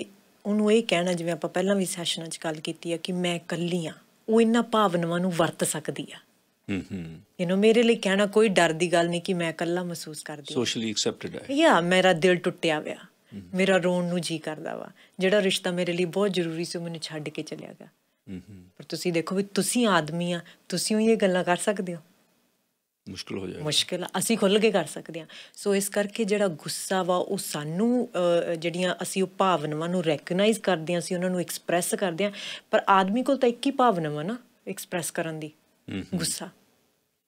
ਉਹਨੂੰ ਇਹ ਕਹਿਣਾ ਜਿਵੇਂ ਆਪਾਂ ਪਹਿਲਾਂ ਵੀ ਸੈਸ਼ਨਾਂ 'ਚ ਗੱਲ ਕੀਤੀ ਆ ਕਿ ਮੈਂ ਇਕੱਲੀ ਆ ਉਹ ਇੰਨਾ ਭਾਵਨਾਵਾਂ ਨੂੰ ਵਰਤ ਸਕਦੀ ਆ ਹੂੰ ਹੂੰ ਇਹ نو ਮੇਰੇ ਲਈ ਕਹਿਣਾ ਕੋਈ ਡਰ ਦੀ ਗੱਲ ਨਹੀਂ ਕਿ ਮੈਂ ਇਕੱਲਾ ਮਹਿਸੂਸ ਕਰਦੀ ਸੋਸ਼ਲੀ ਐਕਸੈਪਟਡ ਹੈ ਯਾ ਮੇਰਾ ਦਿਲ ਟੁੱਟਿਆ ਹੋਇਆ ਮੇਰਾ ਰੋਣ ਨੂੰ ਜੀ ਕਰਦਾ ਵਾ ਜਿਹੜਾ ਰਿਸ਼ਤਾ ਮੇਰੇ ਲਈ ਬਹੁਤ ਜ਼ਰੂਰੀ ਸੀ ਮੈਨੂੰ ਛੱਡ ਕੇ ਚਲਿਆ ਗਿਆ ਹੂੰ ਹੂੰ ਪਰ ਤੁਸੀਂ ਦੇਖੋ ਵੀ ਤੁਸੀਂ ਆਦਮੀ ਆ ਤੁਸੀਂ ਉਹ ਇਹ ਗੱਲਾਂ ਕਰ ਸਕਦੇ ਹੋ ਮੁਸ਼ਕਲ ਹੋ ਜਾਏਗਾ ਮੁਸ਼ਕਲ ਅਸੀਂ ਖੁੱਲ ਕੇ ਕਰ ਸਕਦੇ ਹਾਂ ਸੋ ਇਸ ਕਰਕੇ ਜਿਹੜਾ ਗੁੱਸਾ ਵਾ ਉਹ ਸਾਨੂੰ ਜਿਹੜੀਆਂ ਅਸੀਂ ਉਹ ਭਾਵਨਾਵਾਂ ਨੂੰ ਰੈਕਗਨਾਈਜ਼ ਕਰਦੇ ਹਾਂ ਅਸੀਂ ਉਹਨਾਂ ਨੂੰ ਐਕਸਪ੍ਰੈਸ ਕਰਦੇ ਹਾਂ ਪਰ ਆਦਮੀ ਕੋਲ ਤਾਂ ਇੱਕ ਹੀ ਭਾਵਨਾ ਵਾ ਨਾ ਐਕਸਪ੍ਰੈਸ ਕਰਨ ਦੀ ਗੁੱਸਾ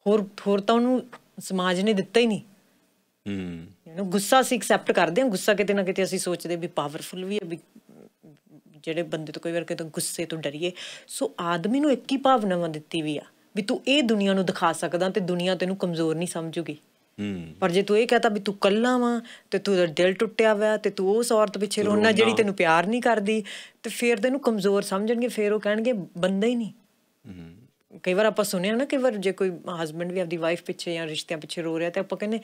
ਹੋਰ ਹੋਰ ਤਾਂ ਉਹਨੂੰ ਸਮਾਜ ਨੇ ਦਿੱਤਾ ਹੀ ਨਹੀਂ ਹੂੰ ਯੂ ਗੁੱਸਾ ਅਸੀਂ ਐਕਸੈਪਟ ਕਰਦੇ ਹਾਂ ਗੁੱਸਾ ਕਿਤੇ ਨਾ ਕਿਤੇ ਅਸੀਂ ਸੋਚਦੇ ਵੀ ਪਾਵਰਫੁਲ ਵੀ ਹੈ ਵੀ ਜਿਹੜੇ ਬੰਦੇ ਤੋਂ ਕੋਈ ਵਾਰ ਕਿਤੇ ਗੁੱਸੇ ਤੋਂ ਡਰੀਏ ਸੋ ਆਦਮੀ ਨੂੰ ਇੱਕ ਹੀ ਭਾਵਨਾਵਾਂ ਦਿੱਤੀ ਵੀ ਆ ਵੀ ਤੂੰ ਇਹ ਦੁਨੀਆ ਨੂੰ ਦਿਖਾ ਸਕਦਾ ਤੇ ਦੁਨੀਆ ਤੈਨੂੰ ਕਮਜ਼ੋਰ ਨਹੀਂ ਸਮਝੂਗੀ ਪਰ ਜੇ ਤੂੰ ਇਹ ਕਹਤਾ ਵੀ ਤੂੰ ਕੱਲਾ ਵਾਂ ਤੇ ਤੂੰ ਦਾ ਦਿਲ ਟੁੱਟਿਆ ਹੋਇਆ ਤੇ ਤੂੰ ਉਸ ਔਰਤ ਪਿੱਛੇ ਰੋਣਾ ਜਿਹੜੀ ਤੈਨੂੰ ਪਿਆਰ ਨਹੀਂ ਕਰਦੀ ਤੇ ਫੇਰ ਤੈਨੂੰ ਕਮਜ਼ੋਰ ਸਮਝਣਗੇ ਫੇਰ ਉਹ ਕਹਿਣਗੇ ਬੰਦਾ ਹੀ ਨਹੀਂ ਕਈ ਵਾਰ ਆਪਾਂ ਸੁਣਿਆ ਨਾ ਕਿ ਵਾਰ ਜੇ ਕੋਈ ਹਸਬੰਡ ਵੀ ਆਪਣੀ ਵਾਈਫ ਪਿੱਛੇ ਜਾਂ ਰਿਸ਼ਤਿਆਂ ਪਿੱਛੇ ਰੋ ਰਿਹਾ ਤੇ ਆਪਾਂ ਕਹਿੰਦੇ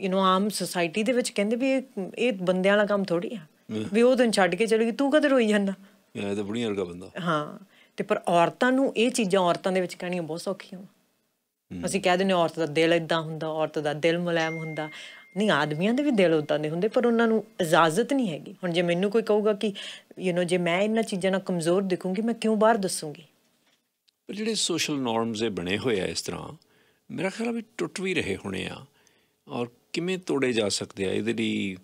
ਯੂ نو ਆਮ ਸੋਸਾਇਟੀ ਦੇ ਵਿੱਚ ਕਹਿੰਦੇ ਵੀ ਇਹ ਬੰਦਿਆਂ ਵਾਲਾ ਕੰਮ ਥੋੜੀ ਆ ਵੀ ਉਹ ਦਿਨ ਛੱਡ ਕੇ ਚਲੇ ਗਈ ਤੂੰ ਕਦੇ ਰੋਈ ਜਾਂਦਾ ਇਹ ਤਾਂ ਬੁੜੀਆਂ ਵਰਗਾ ਬੰਦਾ ਹਾਂ ਤੇ ਪਰ ਔਰਤਾਂ ਨੂੰ ਇਹ ਚੀਜ਼ਾਂ ਔਰਤਾਂ ਦੇ ਵਿੱਚ ਕਹਿਣੀਆਂ ਬਹੁਤ ਸੌਖੀਆਂ ਅਸੀਂ ਕਹਿ ਦਿੰਨੇ ਔਰਤ ਦਾ ਦਿਲ ਇਦਾਂ ਹੁੰਦਾ ਔਰਤ ਦਾ ਦਿਲ ਮੁਲਾਇਮ ਹੁੰਦਾ ਨਹੀਂ ਆਦਮੀਆਂ ਦੇ ਵੀ ਦਿਲ ਉਦਾਂ ਦੇ ਹੁੰਦੇ ਪਰ ਉਹਨਾਂ ਨੂੰ ਇਜਾਜ਼ਤ ਨਹੀਂ ਹੈਗੀ ਹੁਣ ਜੇ ਮੈਨੂੰ ਕੋਈ ਕਹੂਗਾ ਕਿ ਯੂ نو ਜੇ ਮੈਂ ਇਹਨਾਂ ਚੀਜ਼ਾਂ ਨਾਲ ਕਮਜ਼ੋਰ ਦਿਖੂੰਗੀ ਮੈਂ ਕਿਉਂ ਬਾਹਰ ਦੱਸੂੰਗੀ ਪਰ ਜਿਹੜੇ ਸੋਸ਼ਲ ਨਾਰਮਸ ਇਹ ਬਣੇ ਹੋਏ ਆ ਇਸ ਤਰ੍ਹਾਂ ਮੇਰਾ ਖਿਆਲ ਵੀ ਟੁੱਟ ਵੀ ਰਹੇ ਹੋਣੇ ਆ ਔਰ ਕਿਵੇਂ ਤੋੜੇ ਜਾ ਸਕਦੇ ਆ ਇਹਦੇ ਲਈ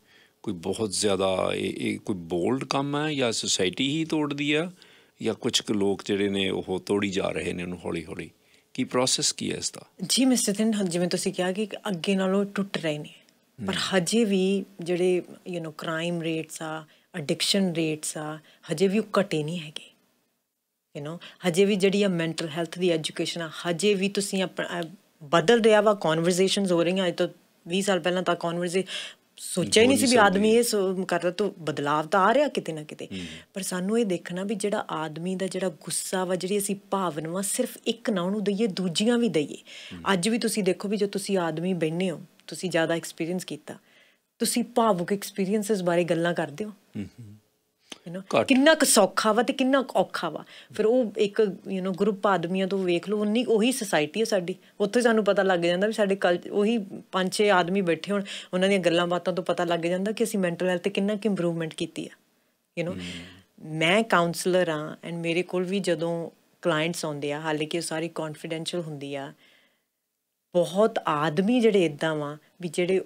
ਕੋਈ ਬਹੁਤ ਜ਼ਿਆਦਾ ਇਹ ਕੋਈ ਬੋਲਡ ਕੰਮ ਹੈ ਜਾਂ ਸੋਸਾਇਟੀ ਹੀ ਤੋੜਦੀ ਆ ਜਾਂ ਕੁਝ ਕੁ ਲੋਕ ਜਿਹੜੇ ਨੇ ਉਹ ਤੋੜੀ ਜਾ ਰਹੇ ਨੇ ਉਹਨੂੰ ਹੌਲੀ-ਹੌਲੀ ਕੀ ਪ੍ਰੋਸੈਸ ਕੀ ਹੈ ਇਸ ਦਾ ਜੀ ਮਿਸਟਰ ਤਿੰਨ ਜਿਵੇਂ ਤੁਸੀਂ ਕਿਹਾ ਕਿ ਅੱਗੇ ਨਾਲੋਂ ਟੁੱਟ ਰਹੇ ਨੇ ਪਰ ਹਜੇ ਵੀ ਜਿਹੜੇ ਯੂ نو ਕ੍ਰਾਈਮ ਰੇਟਸ ਆ ਐਡਿਕਸ਼ਨ ਰੇਟਸ ਆ ਹਜੇ ਵੀ ਘਟੇ ਨਹੀਂ ਹੈਗੇ ਯੂ نو ਹਜੇ ਵੀ ਜਿਹੜੀ ਆ ਮੈਂਟਲ ਹੈਲਥ ਦੀ ਐਜੂਕੇਸ਼ਨ ਆ ਹਜੇ ਵੀ ਤੁਸੀਂ ਬਦਲ ਰਿਹਾ ਵਾ ਕਨਵਰਸੇਸ਼ਨਸ ਹੋ ਰਹੀਆਂ ਅਜੇ ਤੋਂ 20 ਸਾਲ ਪਹਿਲਾਂ ਤਾਂ ਕਨਵਰਸੇ ਸੋਚਿਆ ਹੀ ਨਹੀਂ ਸੀ ਵੀ ਆਦਮੀ ਇਹ ਕਰਦਾ ਤੋਂ ਬਦਲਾਵ ਤਾਂ ਆ ਰਿਹਾ ਕਿਤੇ ਨਾ ਕਿਤੇ ਪਰ ਸਾਨੂੰ ਇਹ ਦੇਖਣਾ ਵੀ ਜਿਹੜਾ ਆਦਮੀ ਦਾ ਜਿਹੜਾ ਗੁੱਸਾ ਵਾ ਜਿਹੜੀ ਅਸੀਂ ਭਾਵਨਾਵਾਂ ਸਿਰਫ ਇੱਕ ਨਾ ਉਹਨੂੰ ਦਈਏ ਦੂਜੀਆਂ ਵੀ ਦਈਏ ਅੱਜ ਵੀ ਤੁਸੀਂ ਦੇਖੋ ਵੀ ਜੋ ਤੁਸੀਂ ਆਦਮੀ ਬੈਣੇ ਹੋ ਤੁਸੀਂ ਜ਼ਿਆਦਾ ਐਕਸਪੀਰੀਅੰਸ ਕੀਤਾ ਤੁਸੀਂ ਭਾਵੁਕ ਐਕਸਪੀਰੀਐਂਸਸ ਬਾਰੇ ਗੱਲਾਂ ਕਰਦੇ ਹੋ ਹੈਨਾ ਕਿੰਨਾ ਕੁ ਸੌਖਾ ਵਾ ਤੇ ਕਿੰਨਾ ਕੁ ਔਖਾ ਵਾ ਫਿਰ ਉਹ ਇੱਕ ਯੂ نو ਗਰੁੱਪ ਆਦਮੀਆਂ ਤੋਂ ਵੇਖ ਲਓ ਉਨੀ ਉਹੀ ਸੋਸਾਇਟੀ ਹੈ ਸਾਡੀ ਉੱਥੇ ਸਾਨੂੰ ਪਤਾ ਲੱਗ ਜਾਂਦਾ ਵੀ ਸਾਡੇ ਉਹੀ ਪੰਜ ਛੇ ਆਦਮੀ ਬੈਠੇ ਹੋਣ ਉਹਨਾਂ ਦੀਆਂ ਗੱਲਾਂ ਬਾਤਾਂ ਤੋਂ ਪਤਾ ਲੱਗ ਜਾਂਦਾ ਕਿ ਅਸੀਂ ਮੈਂਟਲ ਹੈਲਥ ਤੇ ਕਿੰਨਾ ਕੁ ਇੰਪਰੂਵਮੈਂਟ ਕੀਤੀ ਆ ਯੂ نو ਮੈਂ ਕਾਉਂਸਲਰ ਆ ਐਂਡ ਮੇਰੇ ਕੋਲ ਵੀ ਜਦੋਂ ਕਲਾਇੰਟਸ ਆਉਂਦੇ ਆ ਹਾਲੇ ਕਿ ਸਾਰੀ ਕੌਨਫੀਡੈਂਸ਼ੀਅਲ ਹੁੰਦੀ ਆ ਬਹੁਤ ਆਦਮੀ ਜਿਹੜੇ ਇਦਾਂ ਵਾ ਵੀ ਜਿਹੜੇ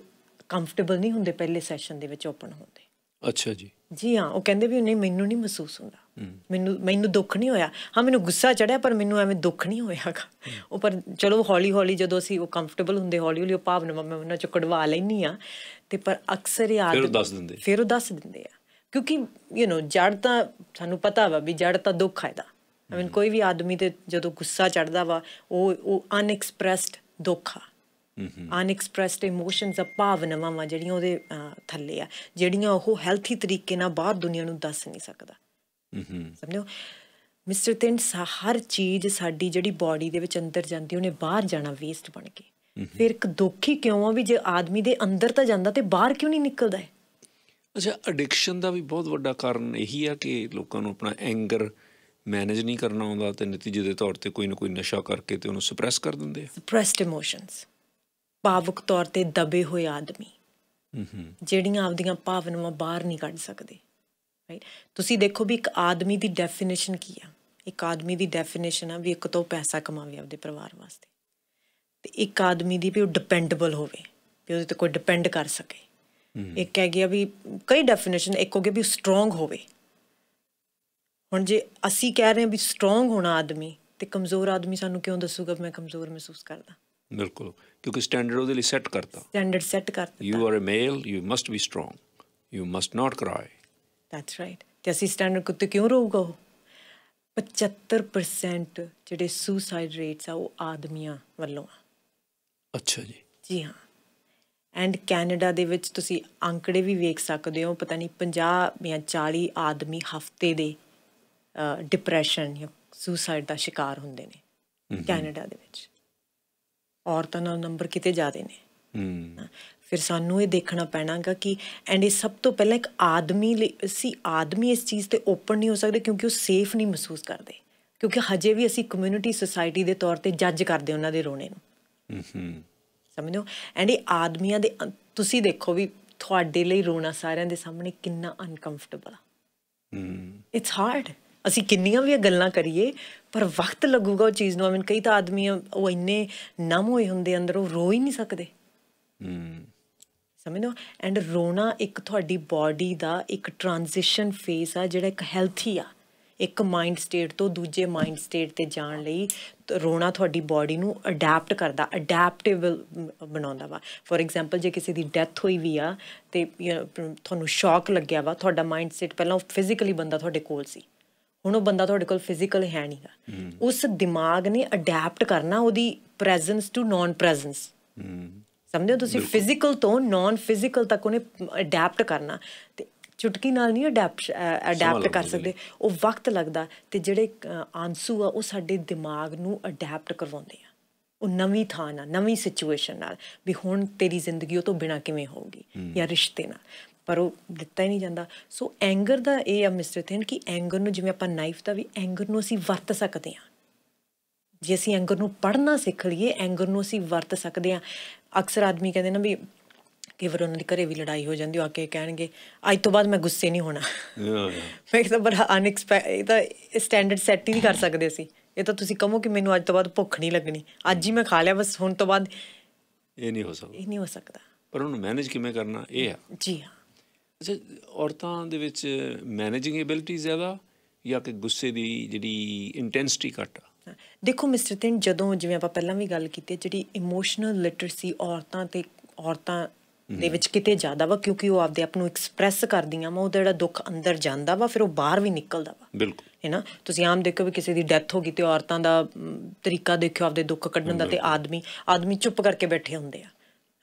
ਕੰਫਰਟੇਬਲ ਨਹੀਂ ਹੁੰਦੇ ਪਹਿਲੇ ਸੈਸ਼ਨ ਦੇ ਵਿੱਚ ਓਪਨ ਹੁੰਦੇ ਅੱਛਾ ਜੀ ਜੀ ਹਾਂ ਉਹ ਕਹਿੰਦੇ ਵੀ ਨਹੀਂ ਮੈਨੂੰ ਨਹੀਂ ਮਹਿਸੂਸ ਹੁੰਦਾ ਮੈਨੂੰ ਮੈਨੂੰ ਦੁੱਖ ਨਹੀਂ ਹੋਇਆ ਹਾਂ ਮੈਨੂੰ ਗੁੱਸਾ ਚੜਿਆ ਪਰ ਮੈਨੂੰ ਐਵੇਂ ਦੁੱਖ ਨਹੀਂ ਹੋਇਆਗਾ ਉਹ ਪਰ ਚਲੋ ਹੌਲੀ ਹੌਲੀ ਜਦੋਂ ਅਸੀਂ ਉਹ ਕੰਫਰਟੇਬਲ ਹੁੰਦੇ ਹੌਲੀ ਹੌਲੀ ਉਹ ਭਾਵਨਾ ਮੈਂ ਉਹਨਾਂ ਚ ਕਢਵਾ ਲੈਣੀ ਆ ਤੇ ਪਰ ਅਕਸਰ ਯਾਦ ਆਦਤ ਫਿਰ ਉਹ ਦੱਸ ਦਿੰਦੇ ਫਿਰ ਉਹ ਦੱਸ ਦਿੰਦੇ ਆ ਕਿਉਂਕਿ ਯੂ نو ਜੜ ਤਾਂ ਸਾਨੂੰ ਪਤਾ ਵਾ ਵੀ ਜੜ ਤਾਂ ਦੁੱਖ ਹੈ ਦਾ ਆਈ ਮੀਨ ਕੋਈ ਵੀ ਆਦਮੀ ਤੇ ਜਦੋਂ ਗੁੱਸਾ ਚੜਦਾ ਵਾ ਉਹ ਉਹ ਅਨਐਕਸਪ੍ਰੈਸਡ ਦੁੱਖ ਆ ਅਨਐਕਸਪ੍ਰੈਸਡ ਇਮੋਸ਼ਨਸ ਆ ਭਾਵਨਾਵਾਂ ਵਾ ਜਿਹੜੀਆਂ ਉਹਦੇ ਥੱਲੇ ਆ ਜਿਹੜੀਆਂ ਉਹ ਹੈਲਥੀ ਤਰੀਕੇ ਨਾਲ ਬਾਹਰ ਦੁਨੀਆ ਨੂੰ ਦੱਸ ਨਹੀਂ ਸਕਦਾ ਹਮਮ ਸਮਝੋ ਮਿਸਟਰ ਤਿੰਨ ਹਰ ਚੀਜ਼ ਸਾਡੀ ਜਿਹੜੀ ਬਾਡੀ ਦੇ ਵਿੱਚ ਅੰਦਰ ਜਾਂਦੀ ਉਹਨੇ ਬਾਹਰ ਜਾਣਾ ਵੇਸਟ ਬਣ ਕੇ ਫਿਰ ਇੱਕ ਦੁੱਖੀ ਕਿਉਂ ਆ ਵੀ ਜੇ ਆਦਮੀ ਦੇ ਅੰਦਰ ਤਾਂ ਜਾਂਦਾ ਤੇ ਬਾਹਰ ਕਿਉਂ ਨਹੀਂ ਨਿਕਲਦਾ ਹੈ ਅੱਛਾ ਐਡਿਕਸ਼ਨ ਦਾ ਵੀ ਬਹੁਤ ਵੱਡਾ ਕਾਰਨ ਇਹੀ ਆ ਕਿ ਲੋਕਾਂ ਨੂੰ ਆਪਣਾ ਐਂਗਰ ਮੈਨੇਜ ਨਹੀਂ ਕਰਨਾ ਆਉਂਦਾ ਤੇ ਨਤੀਜੇ ਦੇ ਤੌਰ ਤੇ ਕੋਈ ਨਾ ਕੋਈ ਨਸ਼ਾ ਕਰਕੇ ਤੇ ਉਹਨੂੰ ਸੁਪਰੈਸ ਕਰ ਦਿੰਦੇ ਆ ਸੁਪਰੈਸਡ ਇਮੋਸ਼ਨਸ ਪਾਵਕ ਤੌਰ ਤੇ ਦਬੇ ਹੋਏ ਆਦਮੀ ਜਿਹੜੀਆਂ ਆਪਦੀਆਂ ਭਾਵਨਾਵਾਂ ਬਾਹਰ ਨਹੀਂ ਕੱਢ ਸਕਦੇ ਰਾਈਟ ਤੁਸੀਂ ਦੇਖੋ ਵੀ ਇੱਕ ਆਦਮੀ ਦੀ ਡੈਫੀਨੇਸ਼ਨ ਕੀ ਆ ਇੱਕ ਆਦਮੀ ਦੀ ਡੈਫੀਨੇਸ਼ਨ ਆ ਵੀ ਇੱਕ ਤੋਂ ਪੈਸਾ ਕਮਾਵੇ ਆਪਦੇ ਪਰਿਵਾਰ ਵਾਸਤੇ ਤੇ ਇੱਕ ਆਦਮੀ ਦੀ ਵੀ ਉਹ ਡਿਪੈਂਡੇਬਲ ਹੋਵੇ ਵੀ ਉਹਦੇ ਤੇ ਕੋਈ ਡਿਪੈਂਡ ਕਰ ਸਕੇ ਇੱਕ ਹੈ ਗਿਆ ਵੀ ਕਈ ਡੈਫੀਨੇਸ਼ਨ ਇੱਕ ਗਿਆ ਵੀ ਸਟਰੋਂਗ ਹੋਵੇ ਹੁਣ ਜੇ ਅਸੀਂ ਕਹਿ ਰਹੇ ਹਾਂ ਵੀ ਸਟਰੋਂਗ ਹੋਣਾ ਆਦਮੀ ਤੇ ਕਮਜ਼ੋਰ ਆਦਮੀ ਸਾਨੂੰ ਕਿਉਂ ਦੱਸੂਗਾ ਮੈਂ ਕਮਜ਼ੋਰ ਮਹਿਸੂਸ ਕਰਦਾ ਬਿਲਕੁਲ ਕਿਉਂਕਿ ਸਟੈਂਡਰਡ ਉਹਦੇ ਲਈ ਸੈੱਟ ਕਰਤਾ ਸਟੈਂਡਰਡ ਸੈੱਟ ਕਰ ਦਿੱਤਾ you are a male you must be strong you must not cry that's right ਤੇ ਅਸੀਂ ਸਟੈਂਡਰਡ ਕੁੱਤੇ ਕਿਉਂ ਰਹੂਗਾ ਉਹ 75% ਜਿਹੜੇ ਸੁਸਾਈਡ ਰੇਟਸ ਆ ਉਹ ਆਦਮੀਆਂ ਵੱਲੋਂ ਆ ਅੱਛਾ ਜੀ ਜੀ ਹਾਂ ਐਂਡ ਕੈਨੇਡਾ ਦੇ ਵਿੱਚ ਤੁਸੀਂ ਅੰਕੜੇ ਵੀ ਵੇਖ ਸਕਦੇ ਹੋ ਪਤਾ ਨਹੀਂ 50 ਜਾਂ 40 ਆਦਮੀ ਹਫਤੇ ਦੇ ਡਿਪਰੈਸ਼ਨ ਜਾਂ ਸੁਸਾਈਡ ਦਾ ਸ਼ਿਕਾਰ ਹੁੰਦੇ ਨੇ ਕੈਨੇਡਾ ਦੇ ਵਿੱਚ ਔਰਤਾਂ ਨਾਲ ਨੰਬਰ ਕਿਤੇ ਜ਼ਿਆਦੇ ਨੇ ਹੂੰ ਫਿਰ ਸਾਨੂੰ ਇਹ ਦੇਖਣਾ ਪੈਣਾਗਾ ਕਿ ਐਂਡ ਇਹ ਸਭ ਤੋਂ ਪਹਿਲਾਂ ਇੱਕ ਆਦਮੀ ਲਈ ਸੀ ਆਦਮੀ ਇਸ ਚੀਜ਼ ਤੇ ਓਪਨ ਨਹੀਂ ਹੋ ਸਕਦੇ ਕਿਉਂਕਿ ਉਹ ਸੇਫ ਨਹੀਂ ਮਹਿਸੂਸ ਕਰਦੇ ਕਿਉਂਕਿ ਹਜੇ ਵੀ ਅਸੀਂ ਕਮਿਊਨਿਟੀ ਸੋਸਾਇਟੀ ਦੇ ਤੌਰ ਤੇ ਜੱਜ ਕਰਦੇ ਉਹਨਾਂ ਦੇ ਰੋਣੇ ਨੂੰ ਹੂੰ ਸਮਝੋ ਐਂਡ ਇਹ ਆਦਮੀਆਂ ਦੇ ਤੁਸੀਂ ਦੇਖੋ ਵੀ ਤੁਹਾਡੇ ਲਈ ਰੋਣਾ ਸਾਰਿਆਂ ਦੇ ਸਾਹਮਣੇ ਕਿੰਨਾ ਅਨਕੰਫਰਟੇਬਲ ਹੂੰ ਇਟਸ ਹਾਰਡ ਅਸੀਂ ਕਿੰਨੀਆਂ ਵੀ ਗੱਲਾਂ ਕਰੀਏ ਪਰ ਵਕਤ ਲੱਗੂਗਾ ਉਹ ਚੀਜ਼ ਨੂੰ ਆਮਨ ਕਈ ਤਾਂ ਆਦਮੀ ਉਹ ਇੰਨੇ ਨਮ ਹੋਏ ਹੁੰਦੇ ਅੰਦਰ ਉਹ ਰੋ ਹੀ ਨਹੀਂ ਸਕਦੇ ਹੂੰ ਸਮਝੋ ਐਂਡ ਰੋਣਾ ਇੱਕ ਤੁਹਾਡੀ ਬਾਡੀ ਦਾ ਇੱਕ ਟ੍ਰਾਂਜੀਸ਼ਨ ਫੇਸ ਆ ਜਿਹੜਾ ਇੱਕ ਹੈਲਥੀ ਆ ਇੱਕ ਮਾਈਂਡ ਸਟੇਟ ਤੋਂ ਦੂਜੇ ਮਾਈਂਡ ਸਟੇਟ ਤੇ ਜਾਣ ਲਈ ਰੋਣਾ ਤੁਹਾਡੀ ਬਾਡੀ ਨੂੰ ਅਡਾਪਟ ਕਰਦਾ ਅਡਾਪਟੇਬਲ ਬਣਾਉਂਦਾ ਵਾ ਫੋਰ ਐਗਜ਼ਾਮਪਲ ਜੇ ਕਿਸੇ ਦੀ ਡੈਥ ਹੋਈ ਵੀ ਆ ਤੇ ਤੁਹਾਨੂੰ ਸ਼ੌਕ ਲੱਗਿਆ ਵਾ ਤੁਹਾਡਾ ਮਾਈਂਡ ਸਟੇਟ ਪਹਿਲਾਂ ਫਿਜ਼ੀਕਲੀ ਬੰਦਾ ਤੁਹਾਡੇ ਕੋਲ ਸੀ ਹੁਣ ਉਹ ਬੰਦਾ ਤੁਹਾਡੇ ਕੋਲ ਫਿਜ਼ੀਕਲ ਹੈ ਨਹੀਂਗਾ ਉਸ ਦਿਮਾਗ ਨੇ ਅਡਾਪਟ ਕਰਨਾ ਉਹਦੀ ਪ੍ਰੈਜ਼ੈਂਸ ਟੂ ਨਾਨ ਪ੍ਰੈਜ਼ੈਂਸ ਸਮਝਦੇ ਹੋ ਤੁਸੀਂ ਫਿਜ਼ੀਕਲ ਤੋਂ ਨਾਨ ਫਿਜ਼ੀਕਲ ਤੱਕ ਉਹਨੇ ਅਡਾਪਟ ਕਰਨਾ ਤੇ ਚੁਟਕੀ ਨਾਲ ਨਹੀਂ ਅਡਾਪਟ ਅਡਾਪਟ ਕਰ ਸਕਦੇ ਉਹ ਵਕਤ ਲੱਗਦਾ ਤੇ ਜਿਹੜੇ ਆਂਸੂ ਆ ਉਹ ਸਾਡੇ ਦਿਮਾਗ ਨੂੰ ਅਡਾਪਟ ਕਰਵਾਉਂਦੇ ਆ ਉਹ ਨਵੀਂ ਥਾਂ ਨਾਲ ਨਵੀਂ ਸਿਚੁਏਸ਼ਨ ਨਾਲ ਵੀ ਹੁਣ ਤੇਰੀ ਜ਼ਿੰਦਗੀ ਉਹ ਤੋਂ ਬਿਨਾ ਕਿਵੇਂ ਹੋਊਗੀ ਜਾਂ ਰਿਸ਼ਤੇ ਨਾਲ ਪਰ ਉਹ ਦਿੱਤਾ ਹੀ ਨਹੀਂ ਜਾਂਦਾ ਸੋ ਐਂਗਰ ਦਾ ਇਹ ਆ ਮਿਸਟਰ ਥਿੰਕ ਕਿ ਐਂਗਰ ਨੂੰ ਜਿਵੇਂ ਆਪਾਂ ਨਾਈਫ ਦਾ ਵੀ ਐਂਗਰ ਨੂੰ ਅਸੀਂ ਵਰਤ ਸਕਦੇ ਹਾਂ ਜੇ ਅਸੀਂ ਐਂਗਰ ਨੂੰ ਪੜਨਾ ਸਿੱਖ ਲਈਏ ਐਂਗਰ ਨੂੰ ਅਸੀਂ ਵਰਤ ਸਕਦੇ ਹਾਂ ਅਕਸਰ ਆਦਮੀ ਕਹਿੰਦੇ ਨਾ ਵੀ ਕਿ ਵਰ ਉਹਨਾਂ ਦੇ ਘਰੇ ਵੀ ਲੜਾਈ ਹੋ ਜਾਂਦੀ ਉਹ ਆ ਕੇ ਕਹਿਣਗੇ ਅੱਜ ਤੋਂ ਬਾਅਦ ਮੈਂ ਗੁੱਸੇ ਨਹੀਂ ਹੋਣਾ ਮੈਂ ਤਾਂ ਬੜਾ ਅਨਐਕਸਪੈਕਟ ਇਹ ਤਾਂ ਸਟੈਂਡਰਡ ਸੈੱਟ ਹੀ ਨਹੀਂ ਕਰ ਸਕਦੇ ਸੀ ਇਹ ਤਾਂ ਤੁਸੀਂ ਕਹੋ ਕਿ ਮੈਨੂੰ ਅੱਜ ਤੋਂ ਬਾਅਦ ਭੁੱਖ ਨਹੀਂ ਲੱਗਣੀ ਅੱਜ ਹੀ ਮੈਂ ਖਾ ਲਿਆ ਬਸ ਹੁਣ ਤੋਂ ਬਾਅਦ ਇਹ ਨਹੀਂ ਹੋ ਸਕਦਾ ਇਹ ਨਹੀਂ ਹੋ ਸਕਦਾ ਪਰ ਉਹਨੂੰ ਮੈਨੇਜ ਕਿਵੇਂ ਕਰਨਾ ਇਹ ਆ ਜੀ ਹਾਂ ਅੱਛਾ ਔਰਤਾਂ ਦੇ ਵਿੱਚ ਮੈਨੇਜਿੰਗ ਐਬਿਲਿਟੀ ਜ਼ਿਆਦਾ ਜਾਂ ਕਿ ਗੁੱਸੇ ਦੀ ਜਿਹੜੀ ਇੰਟੈਂਸਿਟੀ ਘੱਟ ਦੇਖੋ ਮਿਸਟਰ ਤਿੰਨ ਜਦੋਂ ਜਿਵੇਂ ਆਪਾਂ ਪਹਿਲਾਂ ਵੀ ਗੱਲ ਕੀਤੀ ਜਿਹੜੀ ਇਮੋਸ਼ਨਲ ਲਿਟਰੇਸੀ ਔਰਤਾਂ ਤੇ ਔਰਤਾਂ ਦੇ ਵਿੱਚ ਕਿਤੇ ਜ਼ਿਆਦਾ ਵਾ ਕਿਉਂਕਿ ਉਹ ਆਪਦੇ ਆਪ ਨੂੰ ਐਕਸਪ੍ਰੈਸ ਕਰਦੀਆਂ ਵਾ ਉਹ ਜਿਹੜਾ ਦੁੱਖ ਅੰਦਰ ਜਾਂਦਾ ਵਾ ਫਿਰ ਉਹ ਬਾਹਰ ਵੀ ਨਿਕਲਦਾ ਵਾ ਬਿਲਕੁਲ ਹੈ ਨਾ ਤੁਸੀਂ ਆਮ ਦੇਖੋ ਵੀ ਕਿਸੇ ਦੀ ਡੈਥ ਹੋ ਗਈ ਤੇ ਔਰਤਾਂ ਦਾ ਤਰੀਕਾ ਦੇਖਿਓ ਆਪਦੇ ਦੁੱਖ ਕੱਢਣ ਦਾ ਤੇ ਆਦਮੀ ਆਦਮੀ ਚੁੱਪ ਕਰਕੇ ਬੈਠੇ ਹੁੰਦੇ ਆ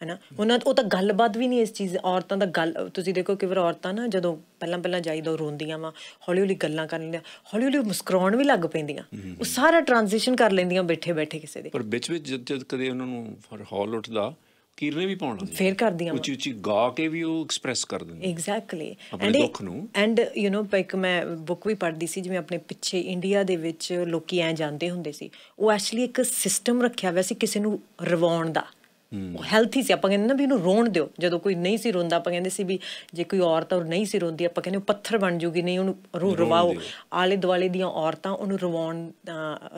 ਹਨਾ ਉਹਨਾਂ ਉਹ ਤਾਂ ਗੱਲਬਾਤ ਵੀ ਨਹੀਂ ਇਸ ਚੀਜ਼ ਔਰਤਾਂ ਦਾ ਗੱਲ ਤੁਸੀਂ ਦੇਖੋ ਕਿ ਵਰ ਔਰਤਾਂ ਨਾ ਜਦੋਂ ਪਹਿਲਾਂ ਪਹਿਲਾਂ ਜਾਈਦਾ ਰੋਂਦੀਆਂ ਵਾ ਹੌਲੀ ਹੌਲੀ ਗੱਲਾਂ ਕਰਨ ਲੈਂਦੀਆਂ ਹੌਲੀ ਹੌਲੀ ਮੁਸਕਰਾਉਣ ਵੀ ਲੱਗ ਪੈਂਦੀਆਂ ਉਹ ਸਾਰਾ ਟ੍ਰਾਂਜੀਸ਼ਨ ਕਰ ਲੈਂਦੀਆਂ ਬੈਠੇ ਬੈਠੇ ਕਿਸੇ ਦੇ ਪਰ ਵਿੱਚ ਵਿੱਚ ਜਦ ਜਦ ਕਦੇ ਉਹਨਾਂ ਨੂੰ ਫਰ ਹੌਲ ਉੱਠਦਾ ਕੀਰਨੇ ਵੀ ਪਾਉਣ ਲੱਗ ਫੇਰ ਕਰਦੀਆਂ ਉੱਚੀ ਉੱਚੀ ਗਾ ਕੇ ਵੀ ਉਹ ਐਕਸਪ੍ਰੈਸ ਕਰ ਦਿੰਦੀਆਂ ਐਗਜ਼ੈਕਟਲੀ ਐਂਡ ਦੁੱਖ ਨੂੰ ਐਂਡ ਯੂ نو ਇੱਕ ਮੈਂ ਬੁੱਕ ਵੀ ਪੜ੍ਹਦੀ ਸੀ ਜਿਵੇਂ ਆਪਣੇ ਪਿੱਛੇ ਇੰਡੀਆ ਦੇ ਵਿੱਚ ਲੋਕੀ ਐ ਜਾਂਦੇ ਹੁੰਦੇ ਸੀ ਉਹ ਐਕਚੁਅਲੀ ਇੱਕ ਸਿਸਟਮ ਰੱਖਿਆ ਹੋਇਆ ਸੀ ਕਿਸੇ ਨੂੰ ਰਵਾਉਣ ਦਾ ਉਹ ਹੈਲਥੀ ਸੀ ਆਪਾਂ ਕਹਿੰਦੇ ਨਾ ਵੀ ਇਹਨੂੰ ਰੋਣ ਦਿਓ ਜਦੋਂ ਕੋਈ ਨਹੀਂ ਸੀ ਰੋਂਦਾ ਆਪਾਂ ਕਹਿੰਦੇ ਸੀ ਵੀ ਜੇ ਕੋਈ ਔਰਤ ਔਰ ਨਹੀਂ ਸੀ ਰੋਂਦੀ ਆਪਾਂ ਕਹਿੰਦੇ ਉਹ ਪੱਥਰ ਬਣ ਜੂਗੀ ਨਹੀਂ ਉਹਨੂੰ ਰੋ ਰਵਾਓ ਆਲੇ ਦੁਆਲੇ ਦੀਆਂ ਔਰਤਾਂ ਉਹਨੂੰ ਰਵਾਉਣ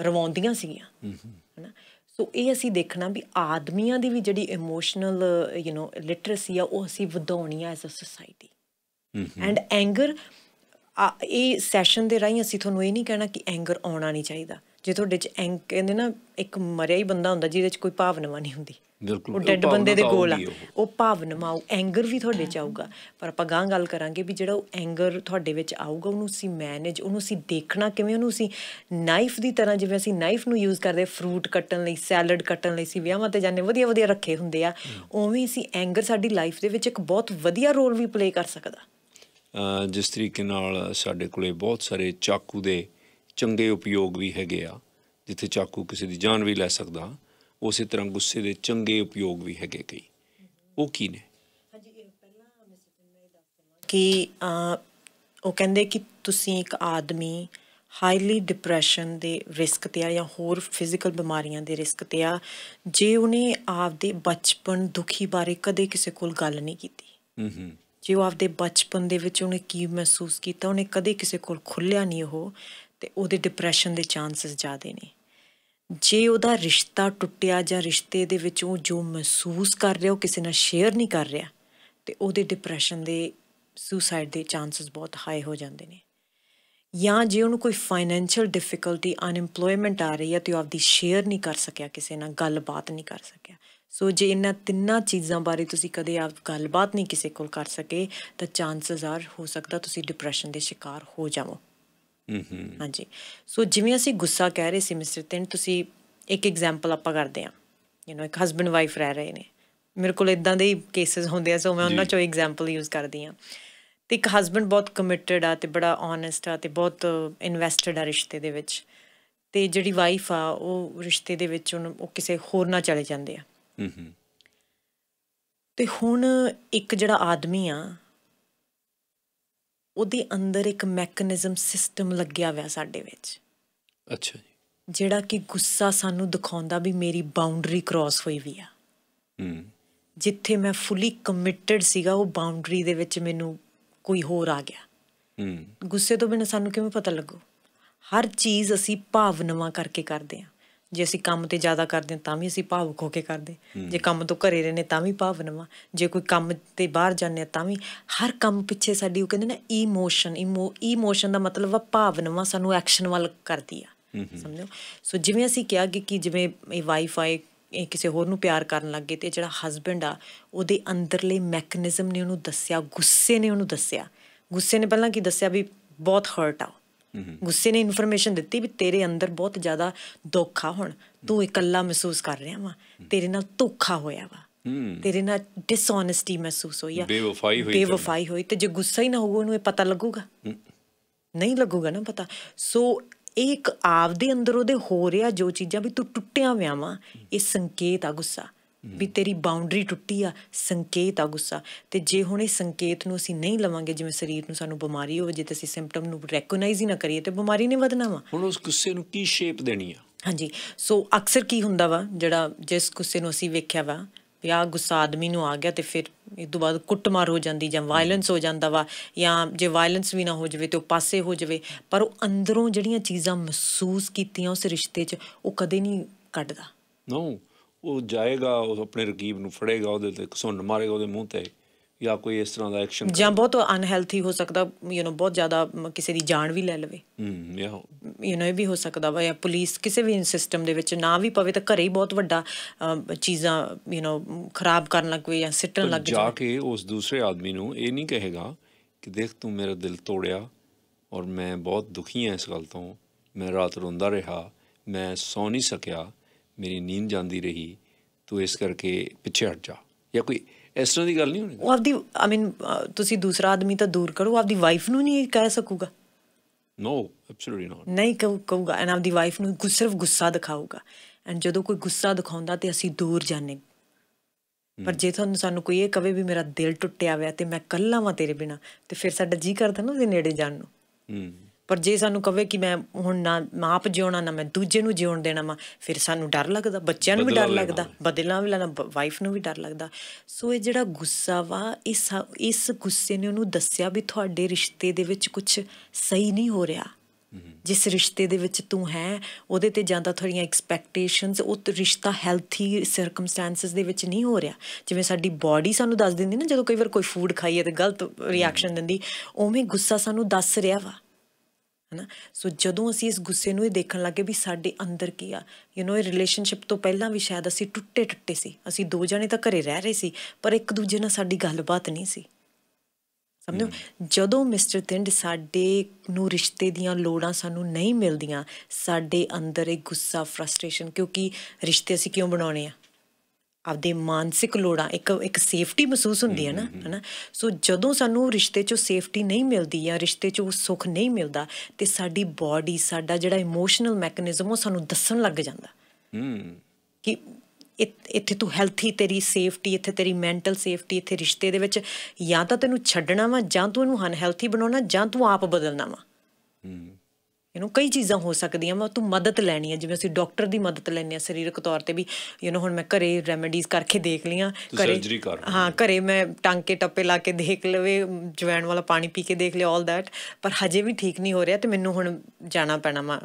ਰਵਾਉਂਦੀਆਂ ਸੀਗੀਆਂ ਹਨਾ ਸੋ ਇਹ ਅਸੀਂ ਦੇਖਣਾ ਵੀ ਆਦਮੀਆਂ ਦੀ ਵੀ ਜਿਹੜੀ ਇਮੋਸ਼ਨਲ ਯੂ نو ਲਿਟਰੇਸੀ ਆ ਉਹ ਅਸੀਂ ਵਧਾਉਣੀ ਆ as a society and anger ਇਹ ਸੈਸ਼ਨ ਦੇ ਰਾਹੀਂ ਅਸੀਂ ਤੁਹਾਨੂੰ ਇਹ ਨਹੀਂ ਕਹਿਣਾ ਕਿ ਐਂਗਰ ਆਉਣਾ ਨਹੀਂ ਚਾਹੀਦਾ ਜੇ ਤੁਹਾਡੇ ਚ ਐਂਗ ਕਹਿੰਦੇ ਨਾ ਇੱਕ ਮਰਿਆ ਹੀ ਬੰਦਾ ਹੁੰਦਾ ਜਿਹਦੇ ਚ ਕੋਈ ਭਾਵਨਾ ਨਹੀਂ ਹੁੰਦੀ ਬਿਲਕੁਲ ਉਹ ਡੈਡ ਬੰਦੇ ਦੇ ਕੋਲ ਆ ਉਹ ਭਾਵਨਾ ਉਹ ਐਂਗਰ ਵੀ ਤੁਹਾਡੇ ਚ ਆਊਗਾ ਪਰ ਆਪਾਂ ਗਾਂ ਗੱਲ ਕਰਾਂਗੇ ਵੀ ਜਿਹੜਾ ਉਹ ਐਂਗਰ ਤੁਹਾਡੇ ਵਿੱਚ ਆਊਗਾ ਉਹਨੂੰ ਅਸੀਂ ਮੈਨੇਜ ਉਹਨੂੰ ਅਸੀਂ ਦੇਖਣਾ ਕਿਵੇਂ ਉਹਨੂੰ ਅਸੀਂ ਨਾਈਫ ਦੀ ਤਰ੍ਹਾਂ ਜਿਵੇਂ ਅਸੀਂ ਨਾਈਫ ਨੂੰ ਯੂਜ਼ ਕਰਦੇ ਫਰੂਟ ਕੱਟਣ ਲਈ ਸੈਲਡ ਕੱਟਣ ਲਈ ਸੀ ਵਿਆਹਾਂ ਤੇ ਜਾਂਦੇ ਵਧੀਆ ਵਧੀਆ ਰੱਖੇ ਹੁੰਦੇ ਆ ਉਵੇਂ ਅਸੀਂ ਐਂਗਰ ਸਾਡੀ ਲਾਈਫ ਦੇ ਵਿੱਚ ਇੱਕ ਬਹੁਤ ਵਧੀਆ ਰੋਲ ਵੀ ਪਲੇ ਕਰ ਸਕਦਾ ਜਿਸ ਤਰੀਕੇ ਨਾਲ ਸਾਡੇ ਕੋਲੇ ਬਹੁਤ ਸਾਰੇ ਚਾਕੂ ਦੇ ਚੰਗੇ ਉਪਯੋਗ ਵੀ ਹੈਗੇ ਆ ਜਿੱਥੇ ਚਾਕੂ ਕਿਸੇ ਦੀ ਜਾਨ ਵੀ ਲੈ ਸਕਦਾ ਉਸੇ ਤਰ੍ਹਾਂ ਗੁੱਸੇ ਦੇ ਚੰਗੇ ਉਪਯੋਗ ਵੀ ਹੈਗੇ ਕਈ ਉਹ ਕੀ ਨੇ ਕਿ ਉਹ ਕਹਿੰਦੇ ਕਿ ਤੁਸੀਂ ਇੱਕ ਆਦਮੀ ਹਾਈਲੀ ਡਿਪਰੈਸ਼ਨ ਦੇ ਰਿਸਕ ਤੇ ਆ ਜਾਂ ਹੋਰ ਫਿਜ਼ੀਕਲ ਬਿਮਾਰੀਆਂ ਦੇ ਰਿਸਕ ਤੇ ਆ ਜੇ ਉਹਨੇ ਆਪਦੇ ਬਚਪਨ ਦੁਖੀ ਬਾਰੇ ਕਦੇ ਕਿਸੇ ਕੋਲ ਗੱਲ ਨਹੀਂ ਕੀਤੀ ਹੂੰ ਹੂੰ ਜੇ ਉਹ ਆਪਦੇ ਬਚਪਨ ਦੇ ਵਿੱਚ ਉਹਨੇ ਕੀ ਮਹਿਸੂਸ ਕੀਤਾ ਉਹਨੇ ਕਦੇ ਕਿਸੇ ਕੋਲ ਖੁੱਲਿਆ ਨਹੀਂ ਉਹ ਤੇ ਉਹਦੇ ਡਿਪਰੈਸ਼ਨ ਦੇ ਚਾਂਸਸ ਜ਼ਿਆਦੇ ਨੇ ਜੇ ਉਹਦਾ ਰਿਸ਼ਤਾ ਟੁੱਟਿਆ ਜਾਂ ਰਿਸ਼ਤੇ ਦੇ ਵਿੱਚ ਉਹ ਜੋ ਮਹਿਸੂਸ ਕਰ ਰਿਹਾ ਉਹ ਕਿਸੇ ਨਾਲ ਸ਼ੇਅਰ ਨਹੀਂ ਕਰ ਰਿਹਾ ਤੇ ਉਹਦੇ ਡਿਪਰੈਸ਼ਨ ਦੇ ਸੁਸਾਈਡ ਦੇ ਚਾਂਸਸ ਬਹੁਤ ਹਾਈ ਹੋ ਜਾਂਦੇ ਨੇ ਜਾਂ ਜੇ ਉਹਨੂੰ ਕੋਈ ਫਾਈਨੈਂਸ਼ੀਅਲ ਡਿਫਿਕਲਟੀ ਅਨਐਮਪਲੋਇਮੈਂਟ ਆ ਰਹੀ ਹੈ ਤੇ ਉਹ ਆਪਦੀ ਸ਼ੇਅਰ ਨਹੀਂ ਕਰ ਸਕਿਆ ਕਿਸੇ ਨਾਲ ਗੱਲਬਾਤ ਨਹੀਂ ਕਰ ਸਕਿਆ ਸੋ ਜੇ ਇਹਨਾਂ ਤਿੰਨਾਂ ਚੀਜ਼ਾਂ ਬਾਰੇ ਤੁਸੀਂ ਕਦੇ ਆਪ ਗੱਲਬਾਤ ਨਹੀਂ ਕਿਸੇ ਕੋਲ ਕਰ ਸਕੇ ਤਾਂ ਚਾਂਸਸ ਆਰ ਹੋ ਸਕਦਾ ਤੁਸੀਂ ਡਿਪਰੈਸ਼ਨ ਦੇ ਸ਼ਿਕਾਰ ਹੋ ਜਾਵੋ ਹਾਂਜੀ ਸੋ ਜਿਵੇਂ ਅਸੀਂ ਗੁੱਸਾ ਕਹਿ ਰਹੇ ਸੀ ਮਿਸਟਰ ਤਿੰਨ ਤੁਸੀਂ ਇੱਕ ਐਗਜ਼ਾਮਪਲ ਆਪਾਂ ਕਰਦੇ ਆ ਯੂ نو ਇੱਕ ਹਸਬੰਡ ਵਾਈਫ ਰਹਿ ਰਹੇ ਨੇ ਮੇਰੇ ਕੋਲ ਇਦਾਂ ਦੇ ਹੀ ਕੇਸਸ ਹੁੰਦੇ ਆ ਸੋ ਮੈਂ ਉਹਨਾਂ ਚੋਂ ਐਗਜ਼ਾਮਪਲ ਯੂਜ਼ ਕਰਦੀ ਆ ਤੇ ਇੱਕ ਹਸਬੰਡ ਬਹੁਤ ਕਮਿਟਿਡ ਆ ਤੇ ਬੜਾ ਓਨੈਸਟ ਆ ਤੇ ਬਹੁਤ ਇਨਵੈਸਟਡ ਆ ਰਿਸ਼ਤੇ ਦੇ ਵਿੱਚ ਤੇ ਜਿਹੜੀ ਵਾਈਫ ਆ ਉਹ ਰਿਸ਼ਤੇ ਦੇ ਵਿੱਚ ਉਹ ਕਿਸੇ ਹੋਰ ਨਾਲ ਚਲੇ ਜਾਂਦੇ ਆ ਹੂੰ ਹੂੰ ਤੇ ਹੁਣ ਇੱਕ ਜਿਹੜਾ ਆਦਮੀ ਆ ਉਹਦੇ ਅੰਦਰ ਇੱਕ ਮੈਕੈਨਿਜ਼ਮ ਸਿਸਟਮ ਲੱਗਿਆ ਹੋਇਆ ਸਾਡੇ ਵਿੱਚ ਅੱਛਾ ਜੀ ਜਿਹੜਾ ਕਿ ਗੁੱਸਾ ਸਾਨੂੰ ਦਿਖਾਉਂਦਾ ਵੀ ਮੇਰੀ ਬਾਉਂਡਰੀ ਕ੍ਰਾਸ ਹੋਈ ਵੀ ਆ ਹੂੰ ਜਿੱਥੇ ਮੈਂ ਫੁੱਲੀ ਕਮਿਟਡ ਸੀਗਾ ਉਹ ਬਾਉਂਡਰੀ ਦੇ ਵਿੱਚ ਮੈਨੂੰ ਕੋਈ ਹੋਰ ਆ ਗਿਆ ਹੂੰ ਗੁੱਸੇ ਤੋਂ ਬਿਨਾਂ ਸਾਨੂੰ ਕਿਵੇਂ ਪਤਾ ਲੱਗੂ ਹਰ ਚੀਜ਼ ਅਸੀਂ ਭਾਵਨਾਵਾਂ ਕਰਕੇ ਕਰਦੇ ਆ ਜੇ ਅਸੀਂ ਕੰਮ ਤੇ ਜ਼ਿਆਦਾ ਕਰਦੇ ਤਾਂ ਵੀ ਅਸੀਂ ਭਾਵੁਕ ਹੋ ਕੇ ਕਰਦੇ ਜੇ ਕੰਮ ਤੋਂ ਘਰੇ ਰਹਿਨੇ ਤਾਂ ਵੀ ਭਾਵਨਵਾ ਜੇ ਕੋਈ ਕੰਮ ਤੇ ਬਾਹਰ ਜਾਂਦੇ ਤਾਂ ਵੀ ਹਰ ਕੰਮ ਪਿੱਛੇ ਸਾਡੀ ਉਹ ਕਹਿੰਦੇ ਨਾ ਇਮੋਸ਼ਨ ਇਮੋਸ਼ਨ ਦਾ ਮਤਲਬ ਆ ਭਾਵਨਵਾ ਸਾਨੂੰ ਐਕਸ਼ਨ ਵੱਲ ਕਰਦੀ ਆ ਸਮਝੋ ਸੋ ਜਿਵੇਂ ਅਸੀਂ ਕਿਹਾ ਕਿ ਜਿਵੇਂ ਇਹ ਵਾਈਫਾਈ ਇਹ ਕਿਸੇ ਹੋਰ ਨੂੰ ਪਿਆਰ ਕਰਨ ਲੱਗ ਗਏ ਤੇ ਜਿਹੜਾ ਹਸਬੰਡ ਆ ਉਹਦੇ ਅੰਦਰਲੇ ਮੈਕੈਨਿਜ਼ਮ ਨੇ ਉਹਨੂੰ ਦੱਸਿਆ ਗੁੱਸੇ ਨੇ ਉਹਨੂੰ ਦੱਸਿਆ ਗੁੱਸੇ ਨੇ ਪਹਿਲਾਂ ਕੀ ਦੱਸਿਆ ਵੀ ਬਹੁਤ ਹਰਟ ਆ ਗੁੱਸੇ ਨੇ ਇਨਫੋਰਮੇਸ਼ਨ ਦਿੱਤੀ ਵੀ ਤੇਰੇ ਅੰਦਰ ਬਹੁਤ ਜ਼ਿਆਦਾ ਦੁੱਖ ਆ ਹੁਣ ਤੂੰ ਇਕੱਲਾ ਮਹਿਸੂਸ ਕਰ ਰਿਹਾ ਵਾ ਤੇਰੇ ਨਾਲ ਧੋਖਾ ਹੋਇਆ ਵਾ ਤੇਰੇ ਨਾਲ ਡਿਸਹੋਨੈਸਟੀ ਮਹਿਸੂਸ ਹੋਈ ਆ ਬੇਵਫਾਈ ਹੋਈ ਬੇਵਫਾਈ ਹੋਈ ਤੇ ਜੇ ਗੁੱਸਾ ਹੀ ਨਾ ਹੋਊਗਾ ਉਹਨੂੰ ਇਹ ਪਤਾ ਲੱਗੂਗਾ ਨਹੀਂ ਲੱਗੂਗਾ ਨਾ ਪਤਾ ਸੋ ਇੱਕ ਇੱਕ ਆਪਦੇ ਅੰਦਰ ਉਹਦੇ ਹੋ ਰਿਹਾ ਜੋ ਚੀਜ਼ਾਂ ਵੀ ਤੂੰ ਟੁੱਟਿਆ ਵਿਆਵਾ ਇਹ ਸੰਕੇਤ ਆ ਗੁੱਸਾ ਵੀ ਤੇਰੀ ਬਾਉਂਡਰੀ ਟੁੱਟੀ ਆ ਸੰਕੇਤ ਆ ਗੁੱਸਾ ਤੇ ਜੇ ਹੁਣ ਇਹ ਸੰਕੇਤ ਨੂੰ ਅਸੀਂ ਨਹੀਂ ਲਵਾਂਗੇ ਜਿਵੇਂ ਸਰੀਰ ਨੂੰ ਸਾਨੂੰ ਬਿਮਾਰੀ ਹੋਵੇ ਜੇ ਤੇ ਅਸੀਂ ਸਿੰਪਟਮ ਨੂੰ ਰੈਕੋਗਨਾਈਜ਼ ਹੀ ਨਾ ਕਰੀਏ ਤੇ ਬਿਮਾਰੀ ਨੇ ਵਧਣਾ ਵਾ ਹੁਣ ਉਸ ਗੁੱਸੇ ਨੂੰ ਕੀ ਸ਼ੇਪ ਦੇਣੀ ਆ ਹਾਂਜੀ ਸੋ ਅਕਸਰ ਕੀ ਹੁੰਦਾ ਵਾ ਜਿਹੜਾ ਜਿਸ ਗੁੱਸੇ ਨੂੰ ਅਸੀਂ ਵੇਖਿਆ ਵਾ ਵੀ ਆ ਗੁੱਸਾ ਆਦਮੀ ਨੂੰ ਆ ਗਿਆ ਤੇ ਫਿਰ ਇਸ ਤੋਂ ਬਾਅਦ ਕੁੱਟਮਾਰ ਹੋ ਜਾਂਦੀ ਜਾਂ ਵਾਇਲੈਂਸ ਹੋ ਜਾਂਦਾ ਵਾ ਜਾਂ ਜੇ ਵਾਇਲੈਂਸ ਵੀ ਨਾ ਹੋ ਜਾਵੇ ਤੇ ਉਹ ਪਾਸੇ ਹੋ ਜਾਵੇ ਪਰ ਉਹ ਅੰਦਰੋਂ ਜਿਹੜੀਆਂ ਚੀਜ਼ਾਂ ਮਹਿਸੂਸ ਕੀਤੀਆਂ ਉਸ ਰਿਸ਼ਤੇ 'ਚ ਉਹ ਕਦੇ ਨਹੀਂ ਕੱਢਦਾ ਨੋ ਉਹ ਜਾਏਗਾ ਉਹ ਆਪਣੇ ਰਕੀਬ ਨੂੰ ਫੜੇਗਾ ਉਹਦੇ ਤੇ ਘਸੁੰਨ ਮਾਰੇਗਾ ਉਹਦੇ ਮੂੰਹ ਤੇ ਜਾਂ ਕੋਈ ਇਸ ਤਰ੍ਹਾਂ ਦਾ ਐਕਸ਼ਨ ਜਾਂ ਬਹੁਤ ਅਨਹੈਲਥੀ ਹੋ ਸਕਦਾ ਯੂ نو ਬਹੁਤ ਜ਼ਿਆਦਾ ਕਿਸੇ ਦੀ ਜਾਨ ਵੀ ਲੈ ਲਵੇ ਹੂੰ ਯਾ ਯੂ نو ਇਹ ਵੀ ਹੋ ਸਕਦਾ ਵਾ ਜਾਂ ਪੁਲਿਸ ਕਿਸੇ ਵੀ ਸਿਸਟਮ ਦੇ ਵਿੱਚ ਨਾ ਵੀ ਪਵੇ ਤਾਂ ਘਰੇ ਹੀ ਬਹੁਤ ਵੱਡਾ ਚੀਜ਼ਾਂ ਯੂ نو ਖਰਾਬ ਕਰਨ ਲੱਗ ਪਏ ਜਾਂ ਸਿੱਟਣ ਲੱਗ ਜਾ ਕੇ ਉਸ ਦੂਸਰੇ ਆਦਮੀ ਨੂੰ ਇਹ ਨਹੀਂ ਕਹੇਗਾ ਕਿ ਦੇਖ ਤੂੰ ਮੇਰਾ ਦਿਲ ਤੋੜਿਆ ਔਰ ਮੈਂ ਬਹੁਤ ਦੁਖੀ ਹਾਂ ਇਸ ਗੱਲ ਤੋਂ ਮੈਂ ਰਾਤ ਰੋਂਦਾ ਰਿਹਾ ਮੈਂ ਸੌ ਨਹੀਂ ਸਕਿਆ ਮੇਰੀ ਨੀਂਦ ਜਾਂਦੀ ਰਹੀ ਤੂੰ ਇਸ ਕਰਕੇ ਪਿੱਛੇ ਹਟ ਜਾ ਜਾਂ ਕੋਈ ਇਸ ਤਰ੍ਹਾਂ ਦੀ ਗੱਲ ਨਹੀਂ ਹੋਣੀ ਉਹ ਆਪਦੀ ਆਈ ਮੀਨ ਤੁਸੀਂ ਦੂਸਰਾ ਆਦਮੀ ਤਾਂ ਦੂਰ ਕਰੋ ਆਪਦੀ ਵਾਈਫ ਨੂੰ ਨਹੀਂ ਕਹਿ ਸਕੂਗਾ ਨੋ ਐਬਸੋਲੂਟਲੀ ਨਾਟ ਨਹੀਂ ਕਹੂਗਾ ਐਂਡ ਆਪਦੀ ਵਾਈਫ ਨੂੰ ਸਿਰਫ ਗੁੱਸਾ ਦਿਖਾਊਗਾ ਐਂਡ ਜਦੋਂ ਕੋਈ ਗੁੱਸਾ ਦਿਖਾਉਂਦਾ ਤੇ ਅਸੀਂ ਦੂਰ ਜਾਣੇ ਪਰ ਜੇ ਤੁਹਾਨੂੰ ਸਾਨੂੰ ਕੋਈ ਇਹ ਕਵੇ ਵੀ ਮੇਰਾ ਦਿਲ ਟੁੱਟਿਆ ਹੋਇਆ ਤੇ ਮੈਂ ਕੱਲਾ ਵਾਂ ਤੇਰੇ ਬਿਨਾ ਤੇ ਫਿਰ ਸਾਡਾ ਜੀ ਕਰਦਾ ਨਾ ਉਹਦੇ ਨੇੜੇ ਜਾਣ ਨੂੰ ਹੂੰ ਪਰ ਜੇ ਸਾਨੂੰ ਕਵੇ ਕਿ ਮੈਂ ਹੁਣ ਨਾ ਮਾਪ ਜਿਉਣਾ ਨਾ ਮੈਂ ਦੂਜੇ ਨੂੰ ਜਿਉਣ ਦੇਣਾ ਵਾ ਫਿਰ ਸਾਨੂੰ ਡਰ ਲੱਗਦਾ ਬੱਚਿਆਂ ਨੂੰ ਵੀ ਡਰ ਲੱਗਦਾ ਬਦਲਾਂ ਵੀ ਲੈਣਾ ਵਾਈਫ ਨੂੰ ਵੀ ਡਰ ਲੱਗਦਾ ਸੋ ਇਹ ਜਿਹੜਾ ਗੁੱਸਾ ਵਾ ਇਸ ਇਸ ਗੁੱਸੇ ਨੇ ਉਹਨੂੰ ਦੱਸਿਆ ਵੀ ਤੁਹਾਡੇ ਰਿਸ਼ਤੇ ਦੇ ਵਿੱਚ ਕੁਝ ਸਹੀ ਨਹੀਂ ਹੋ ਰਿਹਾ ਜਿਸ ਰਿਸ਼ਤੇ ਦੇ ਵਿੱਚ ਤੂੰ ਹੈ ਉਹਦੇ ਤੇ ਜਾਂਦਾ ਤੁਹਾਡੀਆਂ ਐਕਸਪੈਕਟੇਸ਼ਨਸ ਉਹ ਰਿਸ਼ਤਾ ਹੈਲਥੀ ਸਰਕਮਸਟੈਂਸਸ ਦੇ ਵਿੱਚ ਨਹੀਂ ਹੋ ਰਿਹਾ ਜਿਵੇਂ ਸਾਡੀ ਬਾਡੀ ਸਾਨੂੰ ਦੱਸ ਦਿੰਦੀ ਨਾ ਜਦੋਂ ਕਈ ਵਾਰ ਕੋਈ ਫੂਡ ਖਾਈਏ ਤੇ ਗਲਤ ਰਿਐਕਸ਼ਨ ਦਿੰਦੀ ਉਵੇਂ ਗੁੱਸਾ ਸਾਨੂੰ ਦੱਸ ਰਿਹਾ ਵਾ ਹਨਾ ਸੋ ਜਦੋਂ ਅਸੀਂ ਇਸ ਗੁੱਸੇ ਨੂੰ ਇਹ ਦੇਖਣ ਲੱਗੇ ਵੀ ਸਾਡੇ ਅੰਦਰ ਕੀ ਆ ਯੂ نو ਇਹ ਰਿਲੇਸ਼ਨਸ਼ਿਪ ਤੋਂ ਪਹਿਲਾਂ ਵੀ ਸ਼ਾਇਦ ਅਸੀਂ ਟੁੱਟੇ ਟੁੱਟੇ ਸੀ ਅਸੀਂ ਦੋ ਜਣੇ ਤਾਂ ਘਰੇ ਰਹਿ ਰਹੇ ਸੀ ਪਰ ਇੱਕ ਦੂਜੇ ਨਾਲ ਸਾਡੀ ਗੱਲਬਾਤ ਨਹੀਂ ਸੀ ਸਮਝੋ ਜਦੋਂ ਮਿਸਟਰ ਤਿੰਡ ਸਾਡੇ ਨੂੰ ਰਿਸ਼ਤੇ ਦੀਆਂ ਲੋੜਾਂ ਸਾਨੂੰ ਨਹੀਂ ਮਿਲਦੀਆਂ ਸਾਡੇ ਅੰਦਰ ਇਹ ਗੁੱਸਾ ਫਰਸਟ੍ਰੇਸ਼ਨ ਕਿਉਂਕਿ ਰਿਸ਼ਤੇ ਅਸੀਂ ਕਿਉਂ ਬਣਾਉਣੇ ਆ ਆਪਦੇ ਮਾਨਸਿਕ ਲੋੜਾਂ ਇੱਕ ਇੱਕ ਸੇਫਟੀ ਮਹਿਸੂਸ ਹੁੰਦੀ ਹੈ ਨਾ ਹਨਾ ਸੋ ਜਦੋਂ ਸਾਨੂੰ ਰਿਸ਼ਤੇ 'ਚੋਂ ਸੇਫਟੀ ਨਹੀਂ ਮਿਲਦੀ ਜਾਂ ਰਿਸ਼ਤੇ 'ਚੋਂ ਸੁੱਖ ਨਹੀਂ ਮਿਲਦਾ ਤੇ ਸਾਡੀ ਬਾਡੀ ਸਾਡਾ ਜਿਹੜਾ ਇਮੋਸ਼ਨਲ ਮੈਕੈਨਿਜ਼ਮ ਉਹ ਸਾਨੂੰ ਦੱਸਣ ਲੱਗ ਜਾਂਦਾ ਹੂੰ ਕਿ ਇੱਥੇ ਤੂੰ ਹੈਲਥੀ ਤੇਰੀ ਸੇਫਟੀ ਇੱਥੇ ਤੇਰੀ ਮੈਂਟਲ ਸੇਫਟੀ ਇੱਥੇ ਰਿਸ਼ਤੇ ਦੇ ਵਿੱਚ ਜਾਂ ਤਾਂ ਤੈਨੂੰ ਛੱਡਣਾ ਵਾ ਜਾਂ ਤੂੰ ਇਹਨੂੰ ਹਨ ਹੈਲਥੀ ਬਣਾਉਣਾ ਜਾਂ ਤੂੰ ਆਪ ਬਦਲਣਾ ਵਾ ਹੂੰ ਯੂ نو ਕਈ ਚੀਜ਼ਾਂ ਹੋ ਸਕਦੀਆਂ ਵਾ ਤੂੰ ਮਦਦ ਲੈਣੀ ਹੈ ਜਿਵੇਂ ਅਸੀਂ ਡਾਕਟਰ ਦੀ ਮਦਦ ਲੈਣੀ ਹੈ ਸਰੀਰਕ ਤੌਰ ਤੇ ਵੀ ਯੂ نو ਹੁਣ ਮੈਂ ਘਰੇ ਰੈਮੇਡੀਜ਼ ਕਰਕੇ ਦੇਖ ਲੀਆਂ ਘਰੇ ਹਾਂ ਘਰੇ ਮੈਂ ਟਾਂਕੇ ਟੱਪੇ ਲਾ ਕੇ ਦੇਖ ਲਵੇ ਜਵੈਣ ਵਾਲਾ ਪਾਣੀ ਪੀ ਕੇ ਦੇਖ ਲਿਆ 올 ਦੈਟ ਪਰ ਹਜੇ ਵੀ ਠੀਕ ਨਹੀਂ ਹੋ ਰਿਹਾ ਤੇ ਮੈਨੂੰ ਹੁਣ ਜਾਣਾ ਪੈਣਾ ਵਾ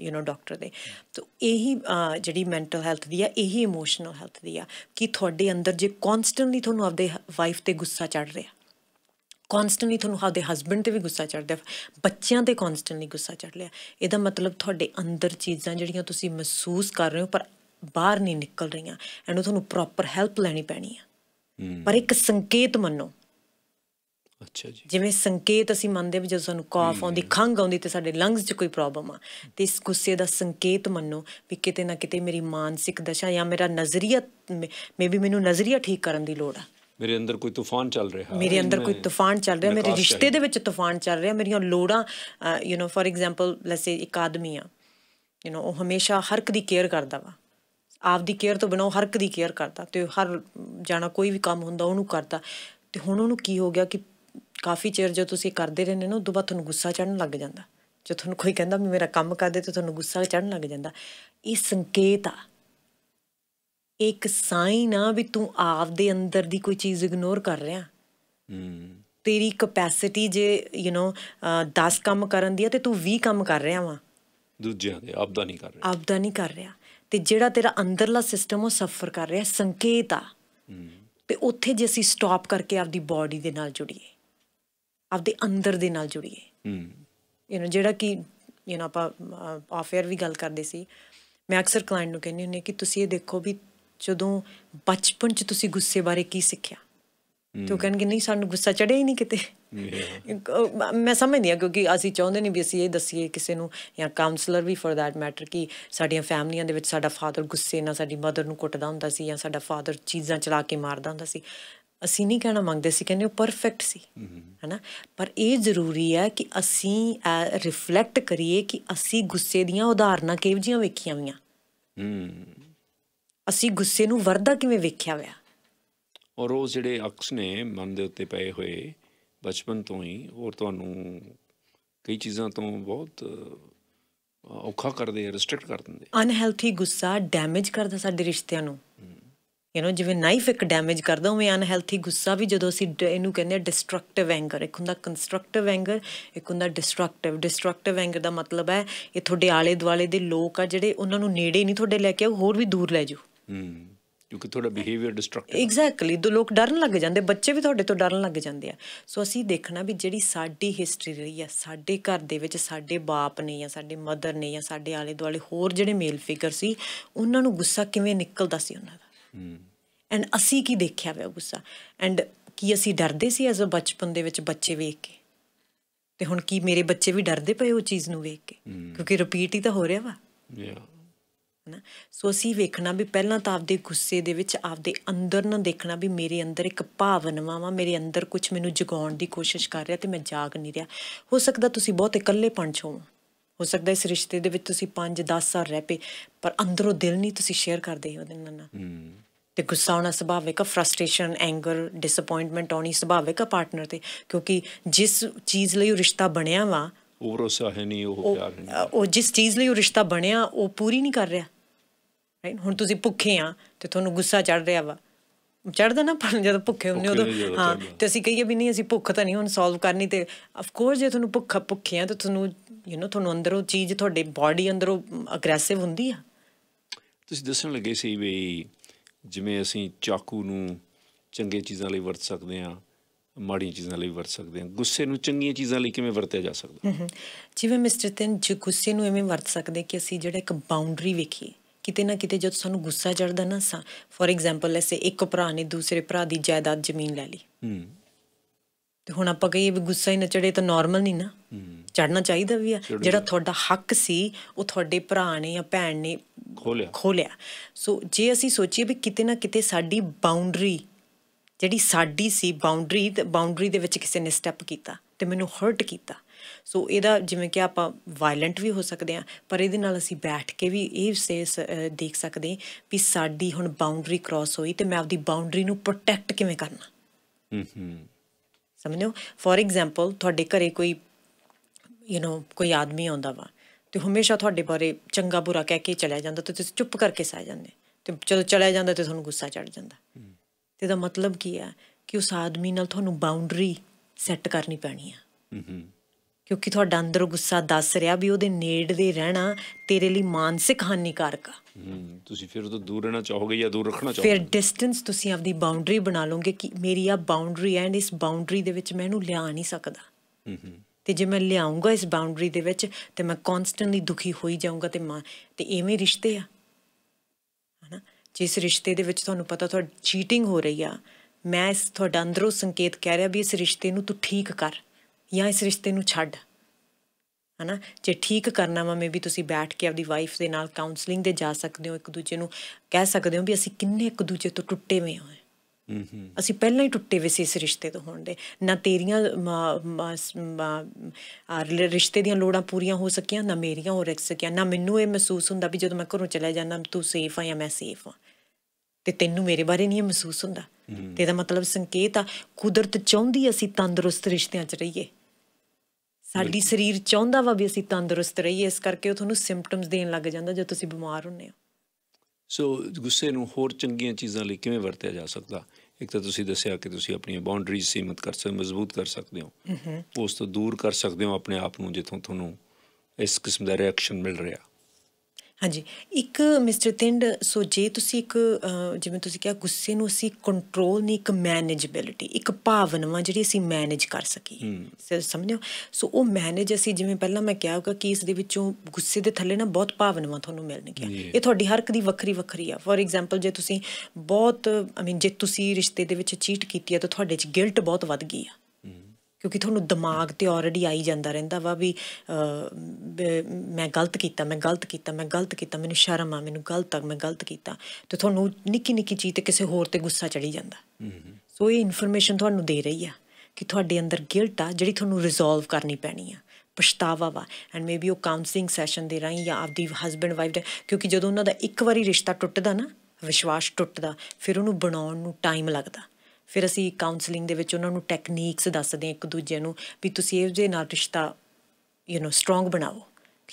ਯੂ نو ਡਾਕਟਰ ਦੇ ਤੋ ਇਹੀ ਜਿਹੜੀ ਮੈਂਟਲ ਹੈਲਥ ਦੀ ਆ ਇਹੀ ਇਮੋਸ਼ਨਲ ਹੈਲਥ ਦੀ ਆ ਕਿ ਤੁਹਾਡੇ ਅੰਦਰ ਜੇ ਕਨਸਟੈਂਟਲੀ ਤੁਹਾਨੂੰ ਆਪਦੇ ਵਾਈਫ ਤੇ ਗੁੱਸਾ ਚੜ ਰਿਹਾ ਕਨਸਟੈਂਟਲੀ ਤੁਹਾਨੂੰ ਆਪਦੇ ਹਸਬੰਡ ਤੇ ਵੀ ਗੁੱਸਾ ਚੜਦਾ ਬੱਚਿਆਂ ਤੇ ਕਨਸਟੈਂਟਲੀ ਗੁੱਸਾ ਚੜ ਲਿਆ ਇਹਦਾ ਮਤਲਬ ਤੁਹਾਡੇ ਅੰਦਰ ਚੀਜ਼ਾਂ ਜਿਹੜੀਆਂ ਤੁਸੀਂ ਮਹਿਸੂਸ ਕਰ ਰਹੇ ਹੋ ਪਰ ਬਾਹਰ ਨਹੀਂ ਨਿਕਲ ਰਹੀਆਂ ਐਂਡ ਤੁਹਾਨੂੰ ਪ੍ਰੋਪਰ ਹੈਲਪ ਲੈਣੀ ਪੈਣੀ ਆ ਪਰ ਇੱਕ ਸੰਕੇਤ ਮੰਨੋ ਅੱਛਾ ਜੀ ਜਿਵੇਂ ਸੰਕੇਤ ਅਸੀਂ ਮੰਨਦੇ ਵੀ ਜਦੋਂ ਸਾਨੂੰ ਕਾਫ ਆਉਂਦੀ ਖੰਗ ਆਉਂਦੀ ਤੇ ਸਾਡੇ ਲੰਗਸ 'ਚ ਕੋਈ ਪ੍ਰੋਬਲਮ ਆ ਤੇ ਇਸ ਗੁੱਸੇ ਦਾ ਸੰਕੇਤ ਮੰਨੋ ਵੀ ਕਿਤੇ ਨਾ ਕਿਤੇ ਮੇਰੀ ਮਾਨਸਿਕ ਦਸ਼ਾ ਜਾਂ ਮੇਰਾ ਨਜ਼ਰੀਆ ਮੇਬੀ ਮੈਨੂੰ ਨਜ਼ਰੀਆ ਠੀਕ ਕਰਨ ਦੀ ਲੋੜ ਆ ਮੇਰੇ ਅੰਦਰ ਕੋਈ ਤੂਫਾਨ ਚੱਲ ਰਿਹਾ ਮੇਰੇ ਅੰਦਰ ਕੋਈ ਤੂਫਾਨ ਚੱਲ ਰਿਹਾ ਮੇਰੇ ਰਿਸ਼ਤੇ ਦੇ ਵਿੱਚ ਤੂਫਾਨ ਚੱਲ ਰਿਹਾ ਮੇਰੀਆਂ ਲੋੜਾਂ you know for example let's say ਇੱਕ ਆਦਮੀ ਆ ਯੂ نو ਉਹ ਹਮੇਸ਼ਾ ਹਰਕ ਦੀ ਕੇਅਰ ਕਰਦਾ ਵਾ ਆਪ ਦੀ ਕੇਅਰ ਤੋਂ ਬਿਨਾਂ ਹਰਕ ਦੀ ਕੇਅਰ ਕਰਦਾ ਤੇ ਹਰ ਜਾਣਾ ਕੋਈ ਵੀ ਕੰਮ ਹੁੰਦਾ ਉਹਨੂੰ ਕਰਦਾ ਤੇ ਹੁਣ ਉਹਨੂੰ ਕੀ ਹੋ ਗਿਆ ਕਿ ਕਾਫੀ ਚਿਰ ਜੋ ਤੁਸੀਂ ਕਰਦੇ ਰਹਿੰਦੇ ਨਾ ਉਦੋਂ ਬਾਅਦ ਤੁਹਾਨੂੰ ਗੁੱਸਾ ਚੜਨ ਲੱਗ ਜਾਂਦਾ ਜੇ ਤੁਹਾਨੂੰ ਕੋਈ ਕਹਿੰਦਾ ਮੇਰਾ ਕੰਮ ਕਰ ਦੇ ਤੇ ਤੁਹਾਨੂੰ ਗੁੱਸਾ ਚੜਨ ਲੱਗ ਜਾਂਦਾ ਇਹ ਸੰਕੇਤ ਆ ਇੱਕ ਸਾਈਨ ਆ ਵੀ ਤੂੰ ਆਪ ਦੇ ਅੰਦਰ ਦੀ ਕੋਈ ਚੀਜ਼ ਇਗਨੋਰ ਕਰ ਰਿਹਾ ਤੇਰੀ ਕਪੈਸਿਟੀ ਜੇ ਯੂ نو 10 ਕੰਮ ਕਰਨ ਦੀ ਆ ਤੇ ਤੂੰ 20 ਕੰਮ ਕਰ ਰਿਹਾ ਵਾ ਦੂਜਿਆਂ ਦੇ ਆਪ ਦਾ ਨਹੀਂ ਕਰ ਰਿਹਾ ਆਪ ਦਾ ਨਹੀਂ ਕਰ ਰਿਹਾ ਤੇ ਜਿਹੜਾ ਤੇਰਾ ਅੰਦਰਲਾ ਸਿਸਟਮ ਉਹ ਸਫਰ ਕਰ ਰਿਹਾ ਸੰਕੇਤ ਆ ਤੇ ਉੱਥੇ ਜੇ ਅਸੀਂ ਸਟਾਪ ਕਰਕੇ ਆਪਦੀ ਬਾਡੀ ਦੇ ਨਾਲ ਜੁੜੀਏ ਆਪਦੇ ਅੰਦਰ ਦੇ ਨਾਲ ਜੁੜੀਏ ਹੂੰ ਯੂ نو ਜਿਹੜਾ ਕਿ ਯੂ نو ਆਪਾਂ ਆਫੇਅਰ ਵੀ ਗੱਲ ਕਰਦੇ ਸੀ ਮੈਂ ਅਕਸਰ ਕਲਾਇੰਟ ਨੂੰ ਕਹਿੰਦੀ ਹੁੰਨੀ ਕਿ ਤੁਸੀਂ ਇਹ ਦੇਖੋ ਵੀ ਜਦੋਂ ਬਚਪਨ 'ਚ ਤੁਸੀਂ ਗੁੱਸੇ ਬਾਰੇ ਕੀ ਸਿੱਖਿਆ ਤੇ ਉਹ ਕਹਿਣਗੇ ਨਹੀਂ ਸਾਨੂੰ ਗੁੱਸਾ ਚੜਿਆ ਹੀ ਨਹੀਂ ਕਿਤੇ ਮੈਂ ਸਮਝਦੀ ਆ ਕਿਉਂਕਿ ਅਸੀਂ ਚਾਹੁੰਦੇ ਨਹੀਂ ਵੀ ਅਸੀਂ ਇਹ ਦੱਸੀਏ ਕਿਸੇ ਨੂੰ ਜਾਂ ਕਾਉਂਸਲਰ ਵੀ ਫॉर दैट ਮੈਟਰ ਕਿ ਸਾਡੀਆਂ ਫੈਮਲੀਆਂ ਦੇ ਵਿੱਚ ਸਾਡਾ ਫਾਦਰ ਗੁੱਸੇ ਨਾਲ ਸਾਡੀ ਮਦਰ ਨੂੰ ਕੁੱਟਦਾ ਹੁੰਦਾ ਸੀ ਜਾਂ ਸਾਡਾ ਫਾਦਰ ਚੀਜ਼ਾਂ ਚਲਾ ਕੇ ਮਾਰਦਾ ਹੁੰਦਾ ਸੀ ਅਸੀਂ ਨਹੀਂ ਕਹਿਣਾ ਮੰਗਦੇ ਸੀ ਕਹਿੰਦੇ ਉਹ ਪਰਫੈਕਟ ਸੀ ਹੈਨਾ ਪਰ ਇਹ ਜ਼ਰੂਰੀ ਹੈ ਕਿ ਅਸੀਂ ਰਿਫਲੈਕਟ ਕਰੀਏ ਕਿ ਅਸੀਂ ਗੁੱਸੇ ਦੀਆਂ ਉਦਾਹਰਨਾਂ ਕਿਹੋ ਜੀਆਂ ਵੇਖੀਆਂ ਹੋਈਆਂ ਹੂੰ ਅਸੀਂ ਗੁੱਸੇ ਨੂੰ ਵਰਦਾ ਕਿਵੇਂ ਵੇਖਿਆ ਹੋਇਆ ਔਰ ਉਹ ਜਿਹੜੇ ਅਕਸ ਨੇ ਮਨ ਦੇ ਉੱਤੇ ਪਏ ਹੋਏ ਬਚਪਨ ਤੋਂ ਹੀ ਔਰ ਤੁਹਾਨੂੰ ਕਈ ਚੀਜ਼ਾਂ ਤੋਂ ਬਹੁਤ ਔਖਾ ਕਰਦੇ ਆ ਰਿਸਟ੍ਰਿਕਟ ਕਰ ਦਿੰਦੇ ਅਨਹੈਲਥੀ ਗੁੱਸਾ ਡੈਮੇਜ ਕਰਦਾ ਸਾਡੇ ਰਿਸ਼ਤਿਆਂ ਨੂੰ ਯੂ نو ਜਿਵੇਂ ਨਾਈਫ ਇੱਕ ਡੈਮੇਜ ਕਰਦਾ ਉਵੇਂ ਅਨਹੈਲਥੀ ਗੁੱਸਾ ਵੀ ਜਦੋਂ ਅਸੀਂ ਇਹਨੂੰ ਕਹਿੰਦੇ ਆ ਡਿਸਟਰਕਟਿਵ ਐਂਗਰ ਇੱਕ ਹੁੰਦਾ ਕੰਸਟਰਕਟਿਵ ਐਂਗਰ ਇੱਕ ਹੁੰਦਾ ਡਿਸਟਰਕਟਿਵ ਡਿਸਟਰਕਟਿਵ ਐਂਗਰ ਦਾ ਮਤਲਬ ਹੈ ਇਹ ਤੁਹਾਡੇ ਆਲੇ ਦੁਆਲੇ ਦੇ ਲੋਕ ਆ ਜਿਹੜੇ ਉਹਨਾਂ ਨੂੰ ਨੇੜੇ ਨਹੀਂ ਤੁਹਾਡੇ ਲੈ ਕੇ ਆਓ ਹੋਰ ਵੀ ਦੂਰ ਲੈ ਜਾਓ ਹੂੰ ਕਿਉਂਕਿ ਤੁਹਾਡਾ ਬਿਹੇਵੀਅਰ ਡਿਸਟਰਕਟਿਵ ਐਗਜ਼ੈਕਟਲੀ ਦੋ ਲੋਕ ਡਰਨ ਲੱਗ ਜਾਂਦੇ ਬੱਚੇ ਵੀ ਤੁਹਾਡੇ ਤੋਂ ਡਰਨ ਲੱਗ ਜਾਂਦੇ ਆ ਸੋ ਅਸੀਂ ਦੇਖਣਾ ਵੀ ਜਿਹੜੀ ਸਾਡੀ ਹਿਸਟਰੀ ਰਹੀ ਆ ਸਾਡੇ ਘਰ ਦੇ ਵਿੱਚ ਸਾਡੇ ਬਾਪ ਨੇ ਜਾਂ ਸਾਡੇ ਮਦਰ ਨੇ ਜਾਂ ਸਾਡੇ ਆਲੇ ਦੁਆਲੇ ਹੋਰ ਜਿਹੜੇ ਮੇਲ ਫਿਗਰ ਸੀ ਉਹਨਾਂ ਨੂੰ ਗੁੱਸਾ ਕਿਵੇਂ ਨਿਕਲਦਾ ਸੀ ਉਹਨਾਂ ਦਾ ਹੂੰ ਐਂਡ ਅਸੀਂ ਕੀ ਦੇਖਿਆ ਵੇ ਗੁੱਸਾ ਐਂਡ ਕੀ ਅਸੀਂ ਡਰਦੇ ਸੀ ਐਜ਼ ਅ ਬਚਪਨ ਦੇ ਵਿੱਚ ਬੱਚੇ ਵੇਖ ਕੇ ਤੇ ਹੁਣ ਕੀ ਮੇਰੇ ਬੱਚੇ ਵੀ ਡਰਦੇ ਪਏ ਉਹ ਚੀਜ਼ ਨੂੰ ਵੇਖ ਕੇ ਕਿਉਂਕਿ ਰਿਪੀਟ ਹੀ ਤਾਂ ਹੋ ਰਿਹਾ ਵਾ ਯਾ ਨਾ ਸੋ ਅਸੀਂ ਵੇਖਣਾ ਵੀ ਪਹਿਲਾਂ ਤਾਂ ਆਪਦੇ ਗੁੱਸੇ ਦੇ ਵਿੱਚ ਆਪਦੇ ਅੰਦਰ ਨਾ ਦੇਖਣਾ ਵੀ ਮੇਰੇ ਅੰਦਰ ਇੱਕ ਭਾਵਨਾਵਾਂ ਵਾ ਮੇਰੇ ਅੰਦਰ ਕੁਝ ਮੈਨੂੰ ਜਗਾਉਣ ਦੀ ਕੋਸ਼ਿਸ਼ ਕਰ ਰਿਹਾ ਤੇ ਮੈਂ ਜਾਗ ਨਹੀਂ ਰਿਹਾ ਹੋ ਸਕਦਾ ਤੁਸੀਂ ਬਹੁਤ ਇਕੱਲੇਪਣ ਚ ਹੋ ਹੋ ਸਕਦਾ ਇਸ ਰਿਸ਼ਤੇ ਦੇ ਵਿੱਚ ਤੁਸੀਂ 5-10 ਸਾਲ ਰਹਿ ਪਏ ਪਰ ਅੰਦਰੋਂ ਦਿਲ ਨਹੀਂ ਤੁਸੀਂ ਸ਼ੇਅਰ ਕਰਦੇ ਹੋ ਉਹਦੇ ਨਾਲ ਤੇ ਗੁੱਸਾ ਹੋਣਾ ਸੁਭਾਵਿਕ ਆ ਫਰਸਟ੍ਰੇਸ਼ਨ ਐਂਗਰ ਡਿਸਪਾਇੰਟਮੈਂਟ ਆਉਣੀ ਸੁਭਾਵਿਕ ਆ ਪਾਰਟਨਰ ਤੇ ਕਿਉਂਕਿ ਜਿਸ ਚੀਜ਼ ਲਈ ਉਹ ਰਿਸ਼ਤਾ ਬਣਿਆ ਵਾ ਉਹ ਰੋਸਾ ਹੈ ਨਹੀਂ ਉਹ ਪਿਆਰ ਨਹੀਂ ਉਹ ਜਿਸ ਚੀਜ਼ ਲਈ ਉਹ ਰਿਸ਼ਤਾ ਬਣਿਆ ਉਹ ਪੂਰੀ ਨਹੀਂ ਕਰ ਰਿਹਾ ਰਾਈਟ ਹੁਣ ਤੁਸੀਂ ਭੁੱਖੇ ਆ ਤੇ ਤੁਹਾਨੂੰ ਗੁੱਸਾ ਚੜ ਰਿਹਾ ਵਾ ਚੜਦਾ ਨਾ ਪਰ ਜਦੋਂ ਭੁੱਖੇ ਹੁੰਨੇ ਉਦੋਂ ਹਾਂ ਤੇ ਅਸੀਂ ਕਹੀਏ ਵੀ ਨਹੀਂ ਅਸੀਂ ਭੁੱਖ ਤਾਂ ਨਹੀਂ ਹੁਣ ਸੋਲਵ ਕਰਨੀ ਤੇ ਆਫ ਕੋਰਸ ਜੇ ਤੁਹਾਨੂੰ ਭੁੱਖ ਭੁੱਖੇ ਆ ਤਾਂ ਤੁਹਾਨੂੰ ਯੂ نو ਤੁਹਾਨੂੰ ਅੰਦਰੋਂ ਚੀਜ਼ ਤੁਹਾਡੇ ਬਾਡੀ ਅੰਦਰੋਂ ਅਗਰੈਸਿਵ ਹੁੰਦੀ ਆ ਤੁਸੀਂ ਦੱਸਣ ਲੱਗੇ ਸੀ ਵੀ ਜਿਵੇਂ ਅਸੀਂ ਚਾਕੂ ਨੂੰ ਚੰਗੇ ਚੀਜ਼ਾਂ ਲਈ ਵਰਤ ਸਕਦੇ ਆ ਮਾੜੀਆਂ ਚੀਜ਼ਾਂ ਲਈ ਵਰਤ ਸਕਦੇ ਆ ਗੁੱਸੇ ਨੂੰ ਚੰਗੀਆਂ ਚੀਜ਼ਾਂ ਲਈ ਕਿਵੇਂ ਵਰਤਿਆ ਜਾ ਸਕਦਾ ਜਿਵੇਂ ਮਿਸਟਰ ਤਿੰਨ ਜੀ ਗੁੱਸੇ ਨੂੰ ਐਵੇਂ ਵਰਤ ਸਕਦੇ ਕਿ ਅਸੀਂ ਜਿਹੜਾ ਇੱਕ ਬਾਉਂਡਰੀ ਵੇਖੀਏ ਕਿਤੇ ਨਾ ਕਿਤੇ ਜਦ ਸਾਨੂੰ ਗੁੱਸਾ ਚੜਦਾ ਨਾ ਫੋਰ ਐਗਜ਼ਾਮਪਲ ਐਸੇ ਇੱਕ ਭਰਾ ਨੇ ਦੂਸਰੇ ਭਰਾ ਦੀ ਜਾਇਦਾਦ ਜ਼ਮੀਨ ਲੈ ਲਈ ਹੂੰ ਤੇ ਹੁਣ ਆਪਾਂ ਕਹੀਏ ਵੀ ਗੁੱਸਾ ਹੀ ਨਾ ਚੜੇ ਤਾਂ ਨਾਰਮਲ ਨਹੀਂ ਨਾ ਚੜਨਾ ਚਾਹੀਦਾ ਵੀ ਆ ਜਿਹੜਾ ਤੁਹਾਡਾ ਹੱਕ ਸੀ ਉਹ ਤੁਹਾਡੇ ਭਰਾ ਨੇ ਜਾਂ ਭੈਣ ਨੇ ਖੋਲਿਆ ਖੋਲਿਆ ਸੋ ਜੇ ਅਸੀਂ ਸੋਚੀਏ ਵੀ ਕਿਤੇ ਨਾ ਕਿਤੇ ਸਾਡੀ ਬਾਉਂਡਰੀ ਜਿਹੜੀ ਸਾਡੀ ਸੀ ਬਾਉਂਡਰੀ ਤੇ ਬਾਉਂਡਰੀ ਦੇ ਵਿੱਚ ਕਿਸੇ ਨੇ ਸਟੈਪ ਕੀਤਾ ਤੇ ਮੈਨੂੰ ਹਰਟ ਕੀਤਾ ਸੋ ਇਹਦਾ ਜਿਵੇਂ ਕਿ ਆਪਾਂ ਵਾਇਲੈਂਟ ਵੀ ਹੋ ਸਕਦੇ ਆ ਪਰ ਇਹਦੇ ਨਾਲ ਅਸੀਂ ਬੈਠ ਕੇ ਵੀ ਇਹ ਸੇਸ ਦੇਖ ਸਕਦੇ ਵੀ ਸਾਡੀ ਹੁਣ ਬਾਉਂਡਰੀ ਕ੍ਰਾਸ ਹੋਈ ਤੇ ਮੈਂ ਆਪਦੀ ਬਾਉਂਡਰੀ ਨੂੰ ਪ੍ਰੋਟੈਕਟ ਕਿਵੇਂ ਕਰਨਾ ਹਮਮ ਹੂੰ ਸਮਝੋ ਫੋਰ ਐਗਜ਼ਾਮਪਲ ਤੁਹਾਡੇ ਘਰੇ ਕੋਈ ਯੂ نو ਕੋਈ ਆਦਮੀ ਆਉਂਦਾ ਵਾ ਤੇ ਹਮੇਸ਼ਾ ਤੁਹਾਡੇ ਬਾਰੇ ਚੰਗਾ ਬੁਰਾ ਕਹਿ ਕੇ ਚਲਿਆ ਜਾਂਦਾ ਤੇ ਤੁਸੀਂ ਚੁੱਪ ਕਰਕੇ ਸਹਿ ਜਾਂਦੇ ਤੇ ਜਦੋਂ ਚਲਿਆ ਜਾਂਦਾ ਤੇ ਤੁਹਾਨੂੰ ਗੁੱਸਾ ਚੜ ਜਾਂਦਾ ਤੇ ਦਾ ਮਤਲਬ ਕੀ ਹੈ ਕਿ ਉਸ ਆਦਮੀ ਨਾਲ ਤੁਹਾਨੂੰ ਬਾਉਂਡਰੀ ਸੈੱਟ ਕਰਨੀ ਪੈਣੀ ਆ ਹਮਮ ਕਿਉਂਕਿ ਤੁਹਾਡਾ ਅੰਦਰੋਂ ਗੁੱਸਾ ਦੱਸ ਰਿਹਾ ਵੀ ਉਹਦੇ ਨੇੜ ਦੇ ਰਹਿਣਾ ਤੇਰੇ ਲਈ ਮਾਨਸਿਕ ਹਾਨੀਕਾਰਕ ਆ ਤੁਸੀਂ ਫਿਰ ਉਹ ਤੋਂ ਦੂਰ ਰਹਿਣਾ ਚਾਹੋਗੇ ਜਾਂ ਦੂਰ ਰੱਖਣਾ ਚਾਹੋਗੇ ਫਿਰ ਡਿਸਟੈਂਸ ਤੁਸੀਂ ਆਪਦੀ ਬਾਉਂਡਰੀ ਬਣਾ ਲਓਗੇ ਕਿ ਮੇਰੀ ਆ ਬਾਉਂਡਰੀ ਐਂਡ ਇਸ ਬਾਉਂਡਰੀ ਦੇ ਵਿੱਚ ਮੈਂ ਇਹਨੂੰ ਲਿਆ ਨਹੀਂ ਸਕਦਾ ਤੇ ਜੇ ਮੈਂ ਲਿਆਉਂਗਾ ਇਸ ਬਾਉਂਡਰੀ ਦੇ ਵਿੱਚ ਤੇ ਮੈਂ ਕਨਸਟੈਂਟਲੀ ਦੁਖੀ ਹੋਈ ਜਾਊਂਗਾ ਤੇ ਮਾਂ ਤੇ ਐਵੇਂ ਰਿਸ਼ਤੇ ਆ ਹਨਾ ਜਿਸ ਰਿਸ਼ਤੇ ਦੇ ਵਿੱਚ ਤੁਹਾਨੂੰ ਪਤਾ ਤੁਹਾਡੀ ਚੀਟਿੰਗ ਹੋ ਰਹੀ ਆ ਮੈਂ ਇਸ ਤੁਹਾਡਾ ਅੰਦਰੋਂ ਸੰਕੇਤ ਕਹਿ ਰਿਹਾ ਵੀ ਇਸ ਰਿਸ਼ਤੇ ਨੂੰ ਤੂੰ ਠੀਕ ਕਰ ਜਾਂ ਇਸ ਰਿਸ਼ਤੇ ਨੂੰ ਛੱਡ ਹਨਾ ਜੇ ਠੀਕ ਕਰਨਾ ਵਾ ਮੇਬੀ ਤੁਸੀਂ ਬੈਠ ਕੇ ਆਪਣੀ ਵਾਈਫ ਦੇ ਨਾਲ ਕਾਉਂਸਲਿੰਗ ਦੇ ਜਾ ਸਕਦੇ ਹੋ ਇੱਕ ਦੂਜੇ ਨੂੰ ਕਹਿ ਸਕਦੇ ਹੋ ਵੀ ਅਸੀਂ ਕਿੰਨੇ ਇੱਕ ਦੂਜੇ ਤੋਂ ਟੁੱਟੇ ਹੋਏ ਹਾਂ ਅਸੀਂ ਪਹਿਲਾਂ ਹੀ ਟੁੱਟੇ ਹੋਏ ਸੀ ਇਸ ਰਿਸ਼ਤੇ ਤੋਂ ਹੋਣ ਦੇ ਨਾ ਤੇਰੀਆਂ ਰਿਸ਼ਤੇ ਦੀਆਂ ਲੋੜਾਂ ਪੂਰੀਆਂ ਹੋ ਸਕੀਆਂ ਨਾ ਮੇਰੀਆਂ ਹੋ ਸਕੀਆਂ ਨਾ ਮੈਨੂੰ ਇਹ ਮਹਿਸੂਸ ਹੁੰਦਾ ਵੀ ਜਦੋਂ ਮੈਂ ਘਰੋਂ ਚਲਾ ਜਾਂਦਾ ਤੂੰ ਸੇਫ ਆ ਜਾਂ ਮੈਂ ਸੇਫ ਆ ਤੇ ਤੈਨੂੰ ਮੇਰੇ ਬਾਰੇ ਨਹੀਂ ਮਹਿਸੂਸ ਹੁੰਦਾ ਤੇ ਇਹਦਾ ਮਤਲਬ ਸੰਕੇਤ ਆ ਕੁਦਰਤ ਚਾਹੁੰਦੀ ਅਸੀਂ ਤੰਦਰੁਸਤ ਰਿਸ਼ਤਿਆਂ 'ਚ ਰਹੀਏ ਸਾਡੀ ਸਰੀਰ ਚਾਹੁੰਦਾ ਵਾ ਵੀ ਅਸੀਂ ਤੰਦਰੁਸਤ ਰਹੀਏ ਇਸ ਕਰਕੇ ਉਹ ਤੁਹਾਨੂੰ ਸਿੰਪਟਮਸ ਦੇਣ ਲੱਗ ਜਾਂਦਾ ਜਦੋਂ ਤੁਸੀਂ ਬਿਮਾਰ ਹੁੰਨੇ ਹੋ ਸੋ ਗੁੱਸੇ ਨੂੰ ਹੋਰ ਚੰਗੀਆਂ ਚੀਜ਼ਾਂ ਲਈ ਕਿਵੇਂ ਵਰਤਿਆ ਜਾ ਸਕਦਾ ਇੱਕ ਤਾਂ ਤੁਸੀਂ ਦੱਸਿਆ ਕਿ ਤੁਸੀਂ ਆਪਣੀਆਂ ਬਾਉਂਡਰੀਜ਼ ਸੀਮਤ ਕਰ ਸਕਦੇ ਮਜ਼ਬੂਤ ਕਰ ਸਕਦੇ ਹੋ ਉਸ ਤੋਂ ਦੂਰ ਕਰ ਸਕਦੇ ਹੋ ਆਪਣੇ ਆਪ ਨੂੰ ਜਿੱਥੋਂ ਤੁਹਾਨੂੰ ਇਸ ਕਿਸਮ ਦਾ ਰਿਐਕਸ਼ਨ ਮਿਲ ਰਿਹਾ ਹਾਂਜੀ ਇੱਕ ਮਿਸਟਰ ਤਿੰਡ ਸੋ ਜੇ ਤੁਸੀਂ ਇੱਕ ਜਿਵੇਂ ਤੁਸੀਂ ਕਿਹਾ ਗੁੱਸੇ ਨੂੰ ਅਸੀਂ ਕੰਟਰੋਲ ਨਹੀਂ ਇੱਕ ਮੈਨੇਜੇਬਿਲਟੀ ਇੱਕ ਭਾਵਨਾਵਾਂ ਜਿਹੜੀ ਅਸੀਂ ਮੈਨੇਜ ਕਰ ਸਕੀਏ ਸਮਝਿਓ ਸੋ ਉਹ ਮੈਨੇਜ ਅਸੀਂ ਜਿਵੇਂ ਪਹਿਲਾਂ ਮੈਂ ਕਿਹਾ ਹੋਗਾ ਕਿ ਇਸ ਦੇ ਵਿੱਚੋਂ ਗੁੱਸੇ ਦੇ ਥੱਲੇ ਨਾ ਬਹੁਤ ਭਾਵਨਾਵਾਂ ਤੁਹਾਨੂੰ ਮਿਲਣਗੀਆਂ ਇਹ ਤੁਹਾਡੀ ਹਰ ਇੱਕ ਦੀ ਵੱਖਰੀ ਵੱਖਰੀ ਆ ਫੋਰ ਐਗਜ਼ਾਮਪਲ ਜੇ ਤੁਸੀਂ ਬਹੁਤ ਆਈ ਮੀਨ ਜੇ ਤੁਸੀਂ ਰਿਸ਼ਤੇ ਦੇ ਵਿੱਚ ਚੀਟ ਕੀਤੀ ਆ ਤਾਂ ਤੁਹਾਡੇ 'ਚ ਗਿਲਟ ਬਹੁਤ ਵੱਧ ਗਈ ਆ ਕਿਉਂਕਿ ਤੁਹਾਨੂੰ ਦਿਮਾਗ ਤੇ ਆਲਰੇਡੀ ਆਈ ਜਾਂਦਾ ਰਹਿੰਦਾ ਵਾ ਵੀ ਮੈਂ ਗਲਤ ਕੀਤਾ ਮੈਂ ਗਲਤ ਕੀਤਾ ਮੈਂ ਗਲਤ ਕੀਤਾ ਮੈਨੂੰ ਸ਼ਰਮ ਆ ਮੈਨੂੰ ਗਲਤ ਆ ਮੈਂ ਗਲਤ ਕੀਤਾ ਤੇ ਤੁਹਾਨੂੰ ਨਿੱਕੀ ਨਿੱਕੀ ਚੀਜ਼ ਤੇ ਕਿਸੇ ਹੋਰ ਤੇ ਗੁੱਸਾ ਚੜੀ ਜਾਂਦਾ ਸੋ ਇਹ ਇਨਫੋਰਮੇਸ਼ਨ ਤੁਹਾਨੂੰ ਦੇ ਰਹੀ ਆ ਕਿ ਤੁਹਾਡੇ ਅੰਦਰ ਗਿਲਟ ਆ ਜਿਹੜੀ ਤੁਹਾਨੂੰ ਰਿਜ਼ੋਲਵ ਕਰਨੀ ਪੈਣੀ ਆ ਪਛਤਾਵਾ ਵਾ ਐਂਡ ਮੇਬੀ ਉਹ ਕਾਉਂਸਲਿੰਗ ਸੈਸ਼ਨ ਦੇ ਰਹੀ ਜਾਂ ਆਪਦੀ ਹਸਬੰਡ ਵਾਈਫ ਦਾ ਕਿਉਂਕਿ ਜਦੋਂ ਉਹਨਾਂ ਦਾ ਇੱਕ ਵਾਰੀ ਰਿਸ਼ਤਾ ਟੁੱਟਦਾ ਨਾ ਵਿਸ਼ਵਾਸ ਟੁੱਟਦਾ ਫਿਰ ਉਹਨੂੰ ਬਣਾਉਣ ਨੂੰ ਟਾਈਮ ਲੱਗਦਾ ਫਿਰ ਅਸੀਂ ਕਾਉਂਸਲਿੰਗ ਦੇ ਵਿੱਚ ਉਹਨਾਂ ਨੂੰ ਟੈਕਨੀਕਸ ਦੱਸਦੇ ਹਾਂ ਇੱਕ ਦੂਜੇ ਨੂੰ ਵੀ ਤੁਸੀਂ ਇਹ ਜੇ ਨਾਲ ਰਿਸ਼ਤਾ ਯੂ نو ਸਟਰੋਂਗ ਬਣਾਓ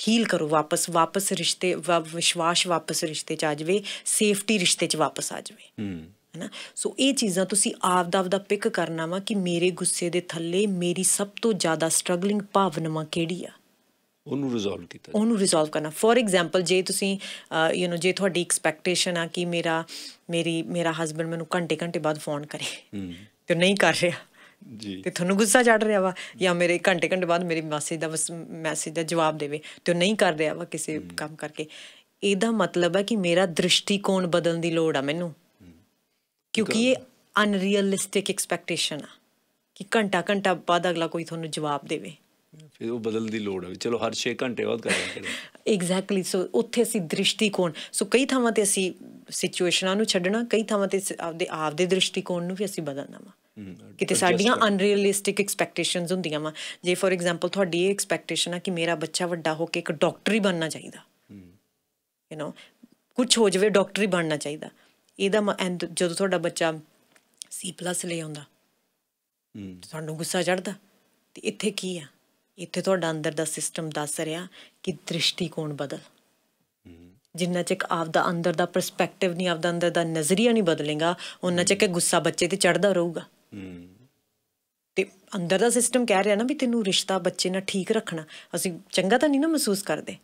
ਹੀਲ ਕਰੋ ਵਾਪਸ ਵਾਪਸ ਰਿਸ਼ਤੇ ਵਿਸ਼ਵਾਸ ਵਾਪਸ ਰਿਸ਼ਤੇ ਚ ਆ ਜਾਵੇ ਸੇਫਟੀ ਰਿਸ਼ਤੇ ਚ ਵਾਪਸ ਆ ਜਾਵੇ ਹਮ ਹੈਨਾ ਸੋ ਇਹ ਚੀਜ਼ਾਂ ਤੁਸੀਂ ਆਪ ਦਾ ਆਪ ਦਾ ਪਿਕ ਕਰਨਾ ਵਾ ਕਿ ਮੇਰੇ ਗੁੱਸੇ ਦੇ ਥੱਲੇ ਮੇਰੀ ਸਭ ਤੋਂ ਜ਼ਿਆਦਾ ਸਟਰਗਲਿੰਗ ਭਾਵਨਾਵਾਂ ਕਿਹੜੀ ਆ ਉਹਨੂੰ ਰਿਜ਼ੋਲਵ ਕੀਤਾ ਉਹਨੂੰ ਰਿਜ਼ੋਲਵ ਕਰਨਾ ਫੋਰ ਐਗਜ਼ਾਮਪਲ ਜੇ ਤੁਸੀਂ ਯੂ نو ਜੇ ਤੁਹਾਡੀ ਐਕਸਪੈਕਟੇਸ਼ਨ ਆ ਕਿ ਮੇਰਾ ਮੇਰੀ ਮੇਰਾ ਹਸਬੰਡ ਮੈਨੂੰ ਘੰਟੇ ਘੰਟੇ ਬਾਅਦ ਫੋਨ ਕਰੇ ਤੇ ਨਹੀਂ ਕਰ ਰਿਹਾ ਜੀ ਤੇ ਤੁਹਾਨੂੰ ਗੁੱਸਾ ਚੜ ਰਿਹਾ ਵਾ ਜਾਂ ਮੇਰੇ ਘੰਟੇ ਘੰਟੇ ਬਾਅਦ ਮੇਰੀ ਮੈਸੇਜ ਦਾ ਮੈਸੇਜ ਦਾ ਜਵਾਬ ਦੇਵੇ ਤੇ ਉਹ ਨਹੀਂ ਕਰ ਰਿਹਾ ਵਾ ਕਿਸੇ ਕੰਮ ਕਰਕੇ ਇਹਦਾ ਮਤਲਬ ਹੈ ਕਿ ਮੇਰਾ ਦ੍ਰਿਸ਼ਟੀਕੋਣ ਬਦਲਣ ਦੀ ਲੋੜ ਆ ਮੈਨੂੰ ਕਿਉਂਕਿ ਇਹ ਅਨਰੀਅਲਿਸਟਿਕ ਐਕਸਪੈਕਟੇਸ਼ਨ ਆ ਕਿ ਘੰਟਾ ਘੰਟਾ ਬਾਅਦ ਅਗਲਾ ਕੋਈ ਤੁਹਾਨੂੰ ਜਵਾਬ ਦੇਵੇ ਫਿਰ ਉਹ ਬਦਲ ਦੀ ਲੋੜ ਹੈ ਚਲੋ ਹਰ 6 ਘੰਟੇ ਬਾਅਦ ਕਰਾਂਗੇ ਐਗਜ਼ੈਕਟਲੀ ਸੋ ਉੱਥੇ ਅਸੀਂ ਦ੍ਰਿਸ਼ਟੀਕੋਣ ਸੋ ਕਈ ਥਾਵਾਂ ਤੇ ਅਸੀਂ ਸਿਚੁਏਸ਼ਨਾਂ ਨੂੰ ਛੱਡਣਾ ਕਈ ਥਾਵਾਂ ਤੇ ਆਪਦੇ ਆਪ ਦੇ ਦ੍ਰਿਸ਼ਟੀਕੋਣ ਨੂੰ ਵੀ ਅਸੀਂ ਬਦਲਣਾ ਵਾ ਕਿਤੇ ਸਾਡੀਆਂ ਅਨਰੀਅਲਿਸਟਿਕ ਐਕਸਪੈਕਟੇਸ਼ਨਸ ਹੁੰਦੀਆਂ ਵਾ ਜੇ ਫੋਰ ਐਗਜ਼ਾਮਪਲ ਤੁਹਾਡੀ ਇਹ ਐਕਸਪੈਕਟੇਸ਼ਨ ਆ ਕਿ ਮੇਰਾ ਬੱਚਾ ਵੱਡਾ ਹੋ ਕੇ ਇੱਕ ਡਾਕਟਰ ਹੀ ਬਣਨਾ ਚਾਹੀਦਾ ਯੂ نو ਕੁਝ ਹੋ ਜਾਵੇ ਡਾਕਟਰ ਹੀ ਬਣਨਾ ਚਾਹੀਦਾ ਇਹਦਾ ਜਦੋਂ ਤੁਹਾਡਾ ਬੱਚਾ C+ ਲੈ ਆਉਂਦਾ ਤੁਹਾਨੂੰ ਗੁੱਸਾ ਚੜਦਾ ਤੇ ਇੱਥੇ ਕੀ ਆ ਇੱਥੇ ਤੁਹਾਡਾ ਅੰਦਰ ਦਾ ਸਿਸਟਮ ਦੱਸ ਰਿਹਾ ਕਿ ਦ੍ਰਿਸ਼ਟੀਕੋਣ ਬਦਲ ਜਿੰਨਾ ਆਪ ਆਪਦਾ ਅੰਦਰ ਦਾ ਪਰਸਪੈਕਟਿਵ ਨਹੀਂ ਆਪਦਾ ਅੰਦਰ ਦਾ ਨਜ਼ਰੀਆ ਨਹੀਂ ਬਦਲੇਗਾ ਉਹਨਾਂ ਕਿ ਗੁੱਸਾ ਬੱਚੇ ਤੇ ਚੜਦਾ ਰਹੂਗਾ ਤੇ ਅੰਦਰ ਦਾ ਸਿਸਟਮ ਕਹਿ ਰਿਹਾ ਨਾ ਵੀ ਤੈਨੂੰ ਰਿਸ਼ਤਾ ਬੱਚੇ ਨਾਲ ਠੀਕ ਰੱਖਣਾ ਅਸੀਂ ਚੰਗਾ ਤਾਂ ਨਹੀਂ ਨਾ ਮਹਿਸੂਸ ਕਰਦੇ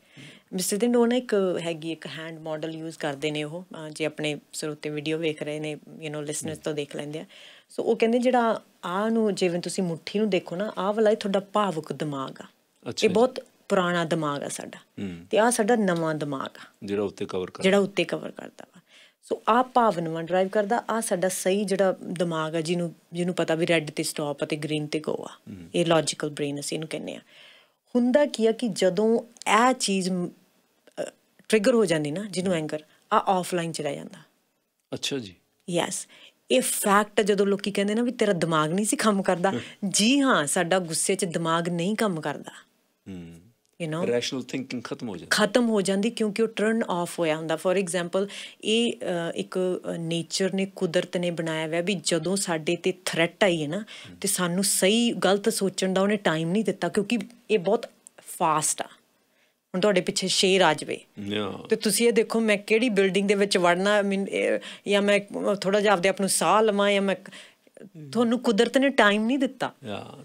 ਮਿਸਟਰ ਦੇ ਨੋਨਾ ਇੱਕ ਹੈਗੀ ਇੱਕ ਹੈਂਡ ਮਾਡਲ ਯੂਜ਼ ਕਰਦੇ ਨੇ ਉਹ ਜੇ ਆਪਣੇ ਸਰੋਤੇ ਵੀਡੀਓ ਵੇਖ ਰਹੇ ਨੇ ਯੂ نو ਲਿਸਨਰਸ ਤੋਂ ਦੇਖ ਲੈਂਦੇ ਆ ਸੋ ਉਹ ਕਹਿੰਦੇ ਜਿਹੜਾ ਆ ਨੂੰ ਜਿਵੇਂ ਤੁਸੀਂ ਮੁੱਠੀ ਨੂੰ ਦੇਖੋ ਨਾ ਆ ਵਾਲਾ ਇਹ ਤੁਹਾਡਾ ਭਾਵੁਕ ਦਿਮਾਗ ਆ ਇਹ ਬਹੁਤ ਪੁਰਾਣਾ ਦਿਮਾਗ ਆ ਸਾਡਾ ਤੇ ਆ ਸਾਡਾ ਨਵਾਂ ਦਿਮਾਗ ਆ ਜਿਹੜਾ ਉੱਤੇ ਕਵਰ ਕਰਦਾ ਜਿਹੜਾ ਉੱਤੇ ਕਵਰ ਕਰਦਾ ਵਾ ਸੋ ਆ ਭਾਵਨਾਵਾਂ ਡਰਾਈਵ ਕਰਦਾ ਆ ਸਾਡਾ ਸਹੀ ਜਿਹੜਾ ਦਿਮਾਗ ਆ ਜਿਹਨੂੰ ਜਿਹਨੂੰ ਪਤਾ ਵੀ ਰੈੱਡ ਤੇ ਸਟਾਪ ਅਤੇ ਗ੍ਰੀਨ ਤੇ ਗੋ ਆ ਇਹ ਲੌਜੀਕਲ ਬ੍ਰੇਨ ਅਸੀਂ ਇਹਨੂੰ ਕਹਿੰਦੇ ਆ ਹੁੰਦਾ ਕੀ ਆ ਕਿ ਜਦੋਂ ਇਹ ਚੀਜ਼ ਟ੍ਰਿਗਰ ਹੋ ਜਾਂਦੀ ਨਾ ਜਿਹਨੂੰ ਐਂਗਰ ਆ ਆਫਲਾਈਨ ਚਲਾ ਜਾਂਦਾ ਅੱਛਾ ਜੀ ਯੈਸ ਇਹ ਫੈਕਟ ਜਦੋਂ ਲੋਕੀ ਕਹਿੰਦੇ ਨਾ ਵੀ ਤੇਰਾ ਦਿਮਾਗ ਨਹੀਂ ਸੀ ਕੰਮ ਕਰਦਾ [LAUGHS] ਜੀ ਹਾਂ ਸਾਡਾ ਗੁੱਸੇ 'ਚ ਦਿਮਾਗ ਨਹੀਂ ਕੰਮ ਕਰਦਾ ਹੂੰ ਯੂ نو ਰੈਸ਼ਨਲ ਥਿੰਕਿੰਗ ਖਤਮ ਹੋ ਜਾਂਦੀ ਖਤਮ ਹੋ ਜਾਂਦੀ ਕਿਉਂਕਿ ਉਹ ਟਰਨ ਆਫ ਹੋਇਆ ਹੁੰਦਾ ਫੋਰ ਐਗਜ਼ਾਮਪਲ ਇਹ ਇੱਕ ਨੇਚਰ ਨੇ ਕੁਦਰਤ ਨੇ ਬਣਾਇਆ ਹੋਇਆ ਵੀ ਜਦੋਂ ਸਾਡੇ ਤੇ ਥ੍ਰੈਟ ਆਈ ਹੈ ਨਾ ਤੇ ਸਾਨੂੰ ਸਹੀ ਗਲਤ ਸੋਚਣ ਦਾ ਉਹਨੇ ਟਾਈਮ ਨਹੀਂ ਦਿੱਤਾ ਕਿਉਂਕਿ ਇਹ ਬਹੁਤ ਫਾਸਟ ਆ ਹੁਣ ਤੁਹਾਡੇ ਪਿੱਛੇ ਸ਼ੇਰ ਆ ਜਾਵੇ ਤੇ ਤੁਸੀਂ ਇਹ ਦੇਖੋ ਮੈਂ ਕਿਹੜੀ ਬਿਲਡਿੰਗ ਦੇ ਵਿੱਚ ਵੜਨਾ ਮੀਨ ਜਾਂ ਮੈਂ ਥੋੜਾ ਜਿਹਾ ਆਪਦੇ ਆਪ ਨੂੰ ਸਾਹ ਲਵਾਂ ਜਾਂ ਮੈਂ ਤੁਹਾਨੂੰ ਕੁਦਰਤ ਨੇ ਟਾਈਮ ਨਹੀਂ ਦਿੱਤਾ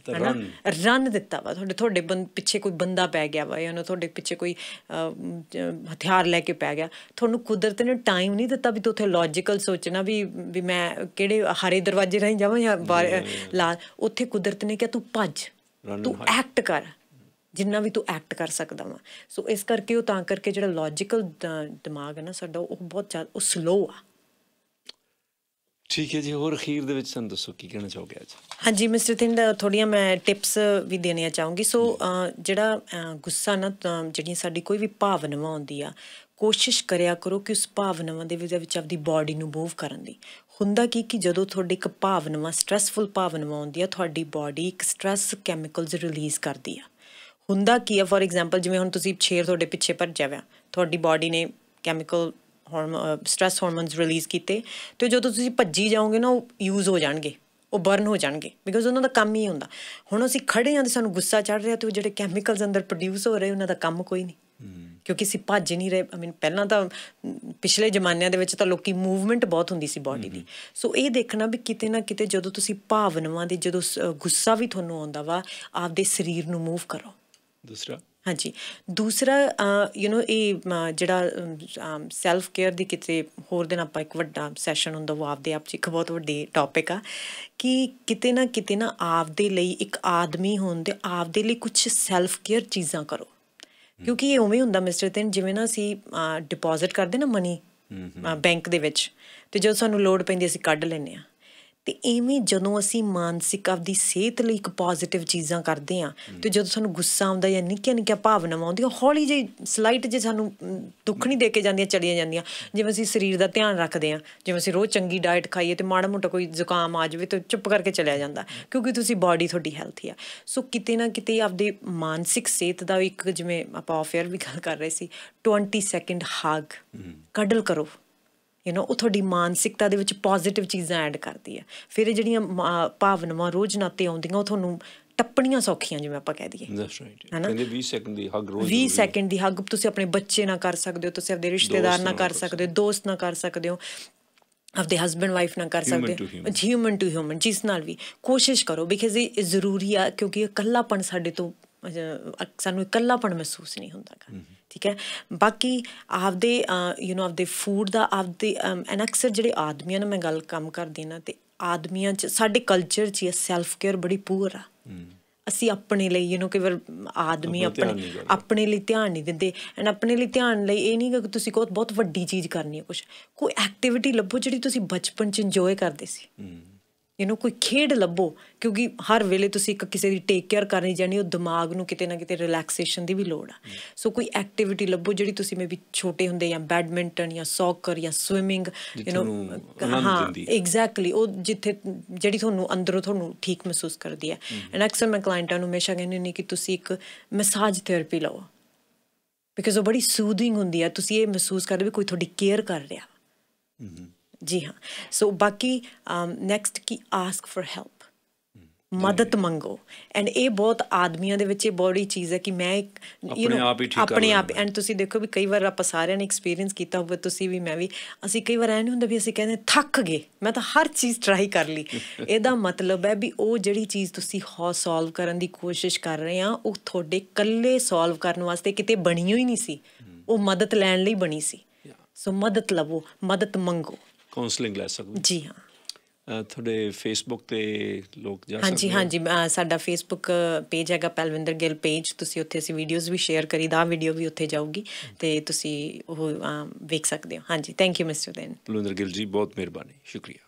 ਰਨ ਰਨ ਦਿੱਤਾ ਵਾ ਤੁਹਾਡੇ ਤੁਹਾਡੇ ਪਿੱਛੇ ਕੋਈ ਬੰਦਾ ਪੈ ਗਿਆ ਵਾ ਜਾਂ ਤੁਹਾਡੇ ਪਿੱਛੇ ਕੋਈ ਹਥਿਆਰ ਲੈ ਕੇ ਪੈ ਗਿਆ ਤੁਹਾਨੂੰ ਕੁਦਰਤ ਨੇ ਟਾਈਮ ਨਹੀਂ ਦਿੱਤਾ ਵੀ ਤੂੰ ਉੱਥੇ ਲੌਜੀਕਲ ਸੋਚਣਾ ਵੀ ਵੀ ਮੈਂ ਕਿਹੜੇ ਹਰੇ ਦਰਵਾਜ਼ੇ ਰਾਹੀਂ ਜਾਵਾਂ ਜਾਂ ਲਾ ਉੱਥੇ ਕੁਦਰਤ ਨੇ ਕਿਹਾ ਤੂੰ ਭੱਜ ਤੂੰ ਐਕਟ ਕਰ ਜਿੰਨਾ ਵੀ ਤੂੰ ਐਕਟ ਕਰ ਸਕਦਾ ਵਾ ਸੋ ਇਸ ਕਰਕੇ ਉਹ ਤਾਂ ਕਰਕੇ ਜਿਹੜਾ ਲੌਜੀਕਲ ਦਿਮਾਗ ਹੈ ਨਾ ਸਾਡਾ ਉਹ ਬਹੁਤ ਜ਼ਿਆਦਾ ਉਹ ਸਲੋ ਆ ਠੀਕ ਹੈ ਜੀ ਹੋਰ ਅਖੀਰ ਦੇ ਵਿੱਚ ਸਾਨੂੰ ਦੱਸੋ ਕੀ ਕਹਿਣਾ ਚਾਹੋਗੇ ਅੱਜ ਹਾਂਜੀ ਮਿਸਟਰ ਥਿੰਦ ਥੋੜੀਆਂ ਮੈਂ ਟਿਪਸ ਵੀ ਦੇਣੀਆਂ ਚਾਹੂੰਗੀ ਸੋ ਜਿਹੜਾ ਗੁੱਸਾ ਨਾ ਜਿਹੜੀ ਸਾਡੀ ਕੋਈ ਵੀ ਭਾਵਨਾਵਾਂ ਆਉਂਦੀ ਆ ਕੋਸ਼ਿਸ਼ ਕਰਿਆ ਕਰੋ ਕਿ ਉਸ ਭਾਵਨਾਵਾਂ ਦੇ ਵਿੱਚ ਆਪਦੀ ਬਾਡੀ ਨੂੰ ਮੂਵ ਕਰਨ ਦੀ ਹੁੰਦਾ ਕੀ ਕਿ ਜਦੋਂ ਤੁਹਾਡੇ ਇੱਕ ਭਾਵਨਾਵਾਂ ਸਟ੍ਰੈਸਫੁਲ ਭਾਵਨਾਵਾਂ ਆਉਂਦੀ ਆ ਤੁਹਾਡੀ ਬਾਡੀ ਇੱਕ ਸਟ੍ਰੈਸ ਕੈਮੀਕਲਸ ਰਿਲੀਜ਼ ਕਰਦੀ ਆ ਹੁੰਦਾ ਕੀ ਹੈ ਫੋਰ ਐਗਜ਼ਾਮਪਲ ਜਿਵੇਂ ਹੁਣ ਤੁਸੀਂ ਛੇਰ ਤੁਹਾਡੇ ਪਿੱਛੇ ਪਰ ਜਾਵਿਆ ਤੁਹਾਡੀ ਬਾਡੀ ਨੇ chemical hormone stress hormones release ਕੀਤੇ ਤੇ ਜਦੋਂ ਤੁਸੀਂ ਭੱਜੀ ਜਾਓਗੇ ਨਾ ਉਹ ਯੂਜ਼ ਹੋ ਜਾਣਗੇ ਉਹ ਬਰਨ ਹੋ ਜਾਣਗੇ ਬਿਕਾਜ਼ ਉਹਨਾਂ ਦਾ ਕੰਮ ਹੀ ਹੁੰਦਾ ਹੁਣ ਅਸੀਂ ਖੜੇ ਹਾਂ ਤੇ ਸਾਨੂੰ ਗੁੱਸਾ ਚੜ ਰਿਹਾ ਤੇ ਉਹ ਜਿਹੜੇ ਕੈਮੀਕਲਸ ਅੰਦਰ ਪ੍ਰੋਡਿਊਸ ਹੋ ਰਹੇ ਉਹਨਾਂ ਦਾ ਕੰਮ ਕੋਈ ਨਹੀਂ ਕਿਉਂਕਿ ਅਸੀਂ ਭੱਜ ਨਹੀਂ ਰਹੇ ਆਈ ਮੀਨ ਪਹਿਲਾਂ ਤਾਂ ਪਿਛਲੇ ਜ਼ਮਾਨਿਆਂ ਦੇ ਵਿੱਚ ਤਾਂ ਲੋਕੀ ਮੂਵਮੈਂਟ ਬਹੁਤ ਹੁੰਦੀ ਸੀ ਬਾਡੀ ਦੀ ਸੋ ਇਹ ਦੇਖਣਾ ਵੀ ਕਿਤੇ ਨਾ ਕਿਤੇ ਜਦੋਂ ਤੁਸੀਂ ਭਾਵਨਾਵਾਂ ਦੇ ਜਦੋਂ ਗੁੱਸਾ ਵੀ ਤੁਹਾਨੂੰ ਆਉਂਦਾ ਵਾ ਆਪਦੇ ਸਰੀਰ ਨੂੰ ਮੂਵ ਕਰੋ ਦੂਸਰਾ ਹਾਂਜੀ ਦੂਸਰਾ ਯੂ نو ਇਹ ਜਿਹੜਾ ਸੈਲਫ ਕੇਅਰ ਦੀ ਕਿਤੇ ਹੋਰ ਦਿਨ ਆਪਾਂ ਇੱਕ ਵੱਡਾ ਸੈਸ਼ਨ ਹੁੰਦਾ ਉਹ ਆਪਦੇ ਆਪ ਚ ਇੱਕ ਬਹੁਤ ਵੱਡੀ ਟੌਪਿਕ ਆ ਕਿ ਕਿਤੇ ਨਾ ਕਿਤੇ ਨਾ ਆਪਦੇ ਲਈ ਇੱਕ ਆਦਮੀ ਹੋਣ ਦੇ ਆਪਦੇ ਲਈ ਕੁਝ ਸੈਲਫ ਕੇਅਰ ਚੀਜ਼ਾਂ ਕਰੋ ਕਿਉਂਕਿ ਇਹ ਉਵੇਂ ਹੁੰਦਾ ਮਿਸਟਰ ਤਿੰਨ ਜਿਵੇਂ ਨਾ ਅਸੀਂ ਡਿਪੋਜ਼ਿਟ ਕਰਦੇ ਨਾ ਮਨੀ ਬੈਂਕ ਦੇ ਵਿੱਚ ਤੇ ਜਦੋਂ ਸਾਨੂੰ ਲੋੜ ਪੈਂਦੀ ਅਸੀਂ ਕੱਢ ਲੈਨੇ ਆ ਤੇ ਐਵੇਂ ਜਦੋਂ ਅਸੀਂ ਮਾਨਸਿਕ ਆਪਦੀ ਸਿਹਤ ਲਈ ਇੱਕ ਪੋਜ਼ਿਟਿਵ ਚੀਜ਼ਾਂ ਕਰਦੇ ਆ ਤੇ ਜਦੋਂ ਸਾਨੂੰ ਗੁੱਸਾ ਆਉਂਦਾ ਜਾਂ ਨਿੱਕੀਆਂ ਨਿੱਕੀਆਂ ਭਾਵਨਾਵਾਂ ਆਉਂਦੀਆਂ ਹੌਲੀ ਜਿਹੀ ਸਲਾਈਟ ਜੇ ਸਾਨੂੰ ਦੁੱਖ ਨਹੀਂ ਦੇ ਕੇ ਜਾਂਦੀਆਂ ਚੜੀਆਂ ਜਾਂਦੀਆਂ ਜਿਵੇਂ ਅਸੀਂ ਸਰੀਰ ਦਾ ਧਿਆਨ ਰੱਖਦੇ ਆ ਜਿਵੇਂ ਅਸੀਂ ਰੋਜ਼ ਚੰਗੀ ਡਾਈਟ ਖਾਈਏ ਤੇ ਮਾੜਾ ਮੋਟਾ ਕੋਈ ਜ਼ੁਕਾਮ ਆ ਜਾਵੇ ਤੇ ਚੁੱਪ ਕਰਕੇ ਚਲਿਆ ਜਾਂਦਾ ਕਿਉਂਕਿ ਤੁਸੀਂ ਬਾਡੀ ਤੁਹਾਡੀ ਹੈਲਥੀ ਆ ਸੋ ਕਿਤੇ ਨਾ ਕਿਤੇ ਆਪਦੇ ਮਾਨਸਿਕ ਸਿਹਤ ਦਾ ਇੱਕ ਜਿਵੇਂ ਆਪਾਂ ਆਫੇਅਰ ਵੀ ਗੱਲ ਕਰ ਰਹੇ ਸੀ 20 ਸੈਕਿੰਡ ਹੱਗ ਕਡਲ ਕਰੋ ਯੂ نو ਉਹ ਤੁਹਾਡੀ ਮਾਨਸਿਕਤਾ ਦੇ ਵਿੱਚ ਪੋਜ਼ਿਟਿਵ ਚੀਜ਼ਾਂ ਐਡ ਕਰਦੀ ਹੈ ਫਿਰ ਇਹ ਜਿਹੜੀਆਂ ਭਾਵਨਾਵਾਂ ਰੋਜ਼ਨਾ ਤੇ ਆਉਂਦੀਆਂ ਉਹ ਤੁਹਾਨੂੰ ਟੱਪਣੀਆਂ ਸੌਖੀਆਂ ਜਿਵੇਂ ਆਪਾਂ ਕਹਿ ਦਈਏ ਦੈਟਸ ਰਾਈਟ ਹੈ ਨਾ ਕਹਿੰਦੇ 20 ਸੈਕਿੰਡ ਦੀ ਹੱਗ ਰੋਜ਼ 20 ਸੈਕਿੰਡ ਦੀ ਹੱਗ ਤੁਸੀਂ ਆਪਣੇ ਬੱਚੇ ਨਾਲ ਕਰ ਸਕਦੇ ਹੋ ਤੁਸੀਂ ਆਪਣੇ ਰਿਸ਼ਤੇਦਾਰ ਨਾਲ ਕਰ ਸਕਦੇ ਹੋ ਦੋਸਤ ਨਾਲ ਕਰ ਸਕਦੇ ਹੋ ਆਪਣੇ ਹਸਬੰਡ ਵਾਈਫ ਨਾਲ ਕਰ ਸਕਦੇ ਹੋ ਹਿਊਮਨ ਟੂ ਹਿਊਮਨ ਜਿਸ ਨਾਲ ਵੀ ਕੋਸ਼ਿਸ਼ ਕਰੋ ਬਿਕਾਜ਼ ਇਹ ਜ਼ਰੂਰੀ ਆ ਕਿਉਂਕਿ ਇਕੱਲਾਪਣ ਸਾਡੇ ਤੋਂ ਸਾਨੂੰ ਇਕੱਲਾਪਣ ਮਹਿਸੂਸ ਨਹੀਂ ਹੁੰਦਾ ਠੀਕ ਹੈ ਬਾਕੀ ਆਪਦੇ ਯੂ نو ਆਪਦੇ ਫੂਡ ਦਾ ਆਪਦੇ ਅਨਕਸਰ ਜਿਹੜੇ ਆਦਮੀਆਂ ਨਾਲ ਮੈਂ ਗੱਲ ਕੰਮ ਕਰਦੀ ਨਾ ਤੇ ਆਦਮੀਆਂ ਚ ਸਾਡੇ ਕਲਚਰ ਚ ਸੈਲਫ ਕੇਅਰ ਬੜੀ ਪੂਰ ਆ ਅਸੀਂ ਆਪਣੇ ਲਈ ਯੂ نو ਕਿ ਵਰ ਆਦਮੀ ਆਪਣੇ ਆਪਣੇ ਲਈ ਧਿਆਨ ਨਹੀਂ ਦਿੰਦੇ ਐਂਡ ਆਪਣੇ ਲਈ ਧਿਆਨ ਲਈ ਇਹ ਨਹੀਂ ਕਿ ਤੁਸੀਂ ਕੋਈ ਬਹੁਤ ਵੱਡੀ ਚੀਜ਼ ਕਰਨੀ ਹੈ ਕੁਝ ਕੋਈ ਐਕਟੀਵਿਟੀ ਲੱਭੋ ਜਿਹੜੀ ਤੁਸੀਂ ਬਚਪਨ ਚ ਇੰਜੋਏ ਕਰਦੇ ਸੀ ਯੂ نو ਕੋਈ ਖੇਡ ਲੱਭੋ ਕਿਉਂਕਿ ਹਰ ਵੇਲੇ ਤੁਸੀਂ ਇੱਕ ਕਿਸੇ ਦੀ ਟੇਕ ਕੇਅਰ ਕਰਨੀ ਜਾਣੀ ਉਹ ਦਿਮਾਗ ਨੂੰ ਕਿਤੇ ਨਾ ਕਿਤੇ ਰਿਲੈਕਸੇਸ਼ਨ ਦੀ ਵੀ ਲੋੜ ਆ ਸੋ ਕੋਈ ਐਕਟੀਵਿਟੀ ਲੱਭੋ ਜਿਹੜੀ ਤੁਸੀਂ ਮੇਬੀ ਛੋਟੇ ਹੁੰਦੇ ਜਾਂ ਬੈਡਮਿੰਟਨ ਜਾਂ ਸੌਕਰ ਜਾਂ ਸਵਿਮਿੰਗ ਯੂ نو ਹਾਂ ਐਗਜ਼ੈਕਟਲੀ ਉਹ ਜਿੱਥੇ ਜਿਹੜੀ ਤੁਹਾਨੂੰ ਅੰਦਰੋਂ ਤੁਹਾਨੂੰ ਠੀਕ ਮਹਿਸੂਸ ਕਰਦੀ ਹੈ ਐਂਡ ਅਕਸਰ ਮੈਂ ਕਲਾਇੰਟਾਂ ਨੂੰ ਹਮੇਸ਼ਾ ਕਹਿੰਦੀ ਹੁੰਦੀ ਕਿ ਤੁਸੀਂ ਇੱਕ ਮਸਾਜ ਥੈਰੇਪੀ ਲਓ ਬਿਕਾਜ਼ ਉਹ ਬੜੀ ਸੂਦਿੰਗ ਹੁੰਦੀ ਹੈ ਤੁਸੀਂ ਇਹ ਮਹਿਸੂਸ ਕਰਦੇ ਵੀ ਕੋਈ ਤੁਹਾਡੀ ਕੇਅਰ ਕਰ ਰਿਹਾ ਹੂੰ ਜੀ ਹਾਂ ਸੋ ਬਾਕੀ ਨੈਕਸਟ um, ਕੀ ਆਸਕ ਫॉर ਹੈਲਪ ਮਦਦ ਮੰਗੋ ਐਂਡ ਇਹ ਬਹੁਤ ਆਦਮੀਆਂ ਦੇ ਵਿੱਚ ਇਹ ਬੜੀ ਚੀਜ਼ ਹੈ ਕਿ ਮੈਂ ਇੱਕ ਯੂ نو ਆਪਣੇ ਆਪ ਐਂਡ ਤੁਸੀਂ ਦੇਖੋ ਵੀ ਕਈ ਵਾਰ ਆਪਾਂ ਸਾਰਿਆਂ ਨੇ ਐਕਸਪੀਰੀਅੰਸ ਕੀਤਾ ਹੋਵੇ ਤੁਸੀਂ ਵੀ ਮੈਂ ਵੀ ਅਸੀਂ ਕਈ ਵਾਰ ਐ ਨਹੀਂ ਹੁੰਦਾ ਵੀ ਅਸੀਂ ਕਹਿੰਦੇ ਥੱਕ ਗਏ ਮੈਂ ਤਾਂ ਹਰ ਚੀਜ਼ ਟਰਾਈ ਕਰ ਲਈ [LAUGHS] ਇਹਦਾ ਮਤਲਬ ਹੈ ਵੀ ਉਹ ਜਿਹੜੀ ਚੀਜ਼ ਤੁਸੀਂ ਹੌ ਸੋਲਵ ਕਰਨ ਦੀ ਕੋਸ਼ਿਸ਼ ਕਰ ਰਹੇ ਆ ਉਹ ਤੁਹਾਡੇ ਇਕੱਲੇ ਸੋਲਵ ਕਰਨ ਵਾਸਤੇ ਕਿਤੇ ਬਣੀ ਹੋਈ ਨਹੀਂ ਸੀ ਉਹ ਮਦਦ ਲੈਣ ਲਈ ਬਣੀ ਸੀ ਸੋ ਮਦਦ ਲਵੋ ਮਦਦ ਮੰਗੋ ਕਾਉਂਸਲਿੰਗ ਲੈ ਸਕੋ ਜੀ ਹਾਂ ਤੁਹਾਡੇ ਫੇਸਬੁੱਕ ਤੇ ਲੋਕ ਜਾ ਸਕਦੇ ਹਾਂਜੀ ਹਾਂਜੀ ਸਾਡਾ ਫੇਸਬੁੱਕ ਪੇਜ ਹੈਗਾ ਪਲਵਿੰਦਰ ਗਿੱਲ ਪੇਜ ਤੁਸੀਂ ਉੱਥੇ ਅਸੀਂ ਵੀਡੀਓਜ਼ ਵੀ ਸ਼ੇਅਰ ਕਰੀਦਾ ਵੀਡੀਓ ਵੀ ਉੱਥੇ ਜਾਊਗੀ ਤੇ ਤੁਸੀਂ ਉਹ ਵੇਖ ਸਕਦੇ ਹੋ ਹਾਂਜੀ thank you mister then Palwinder Gill ji ਬਹੁਤ ਮਿਹਰਬਾਨੀ ਸ਼ੁਕਰੀਆ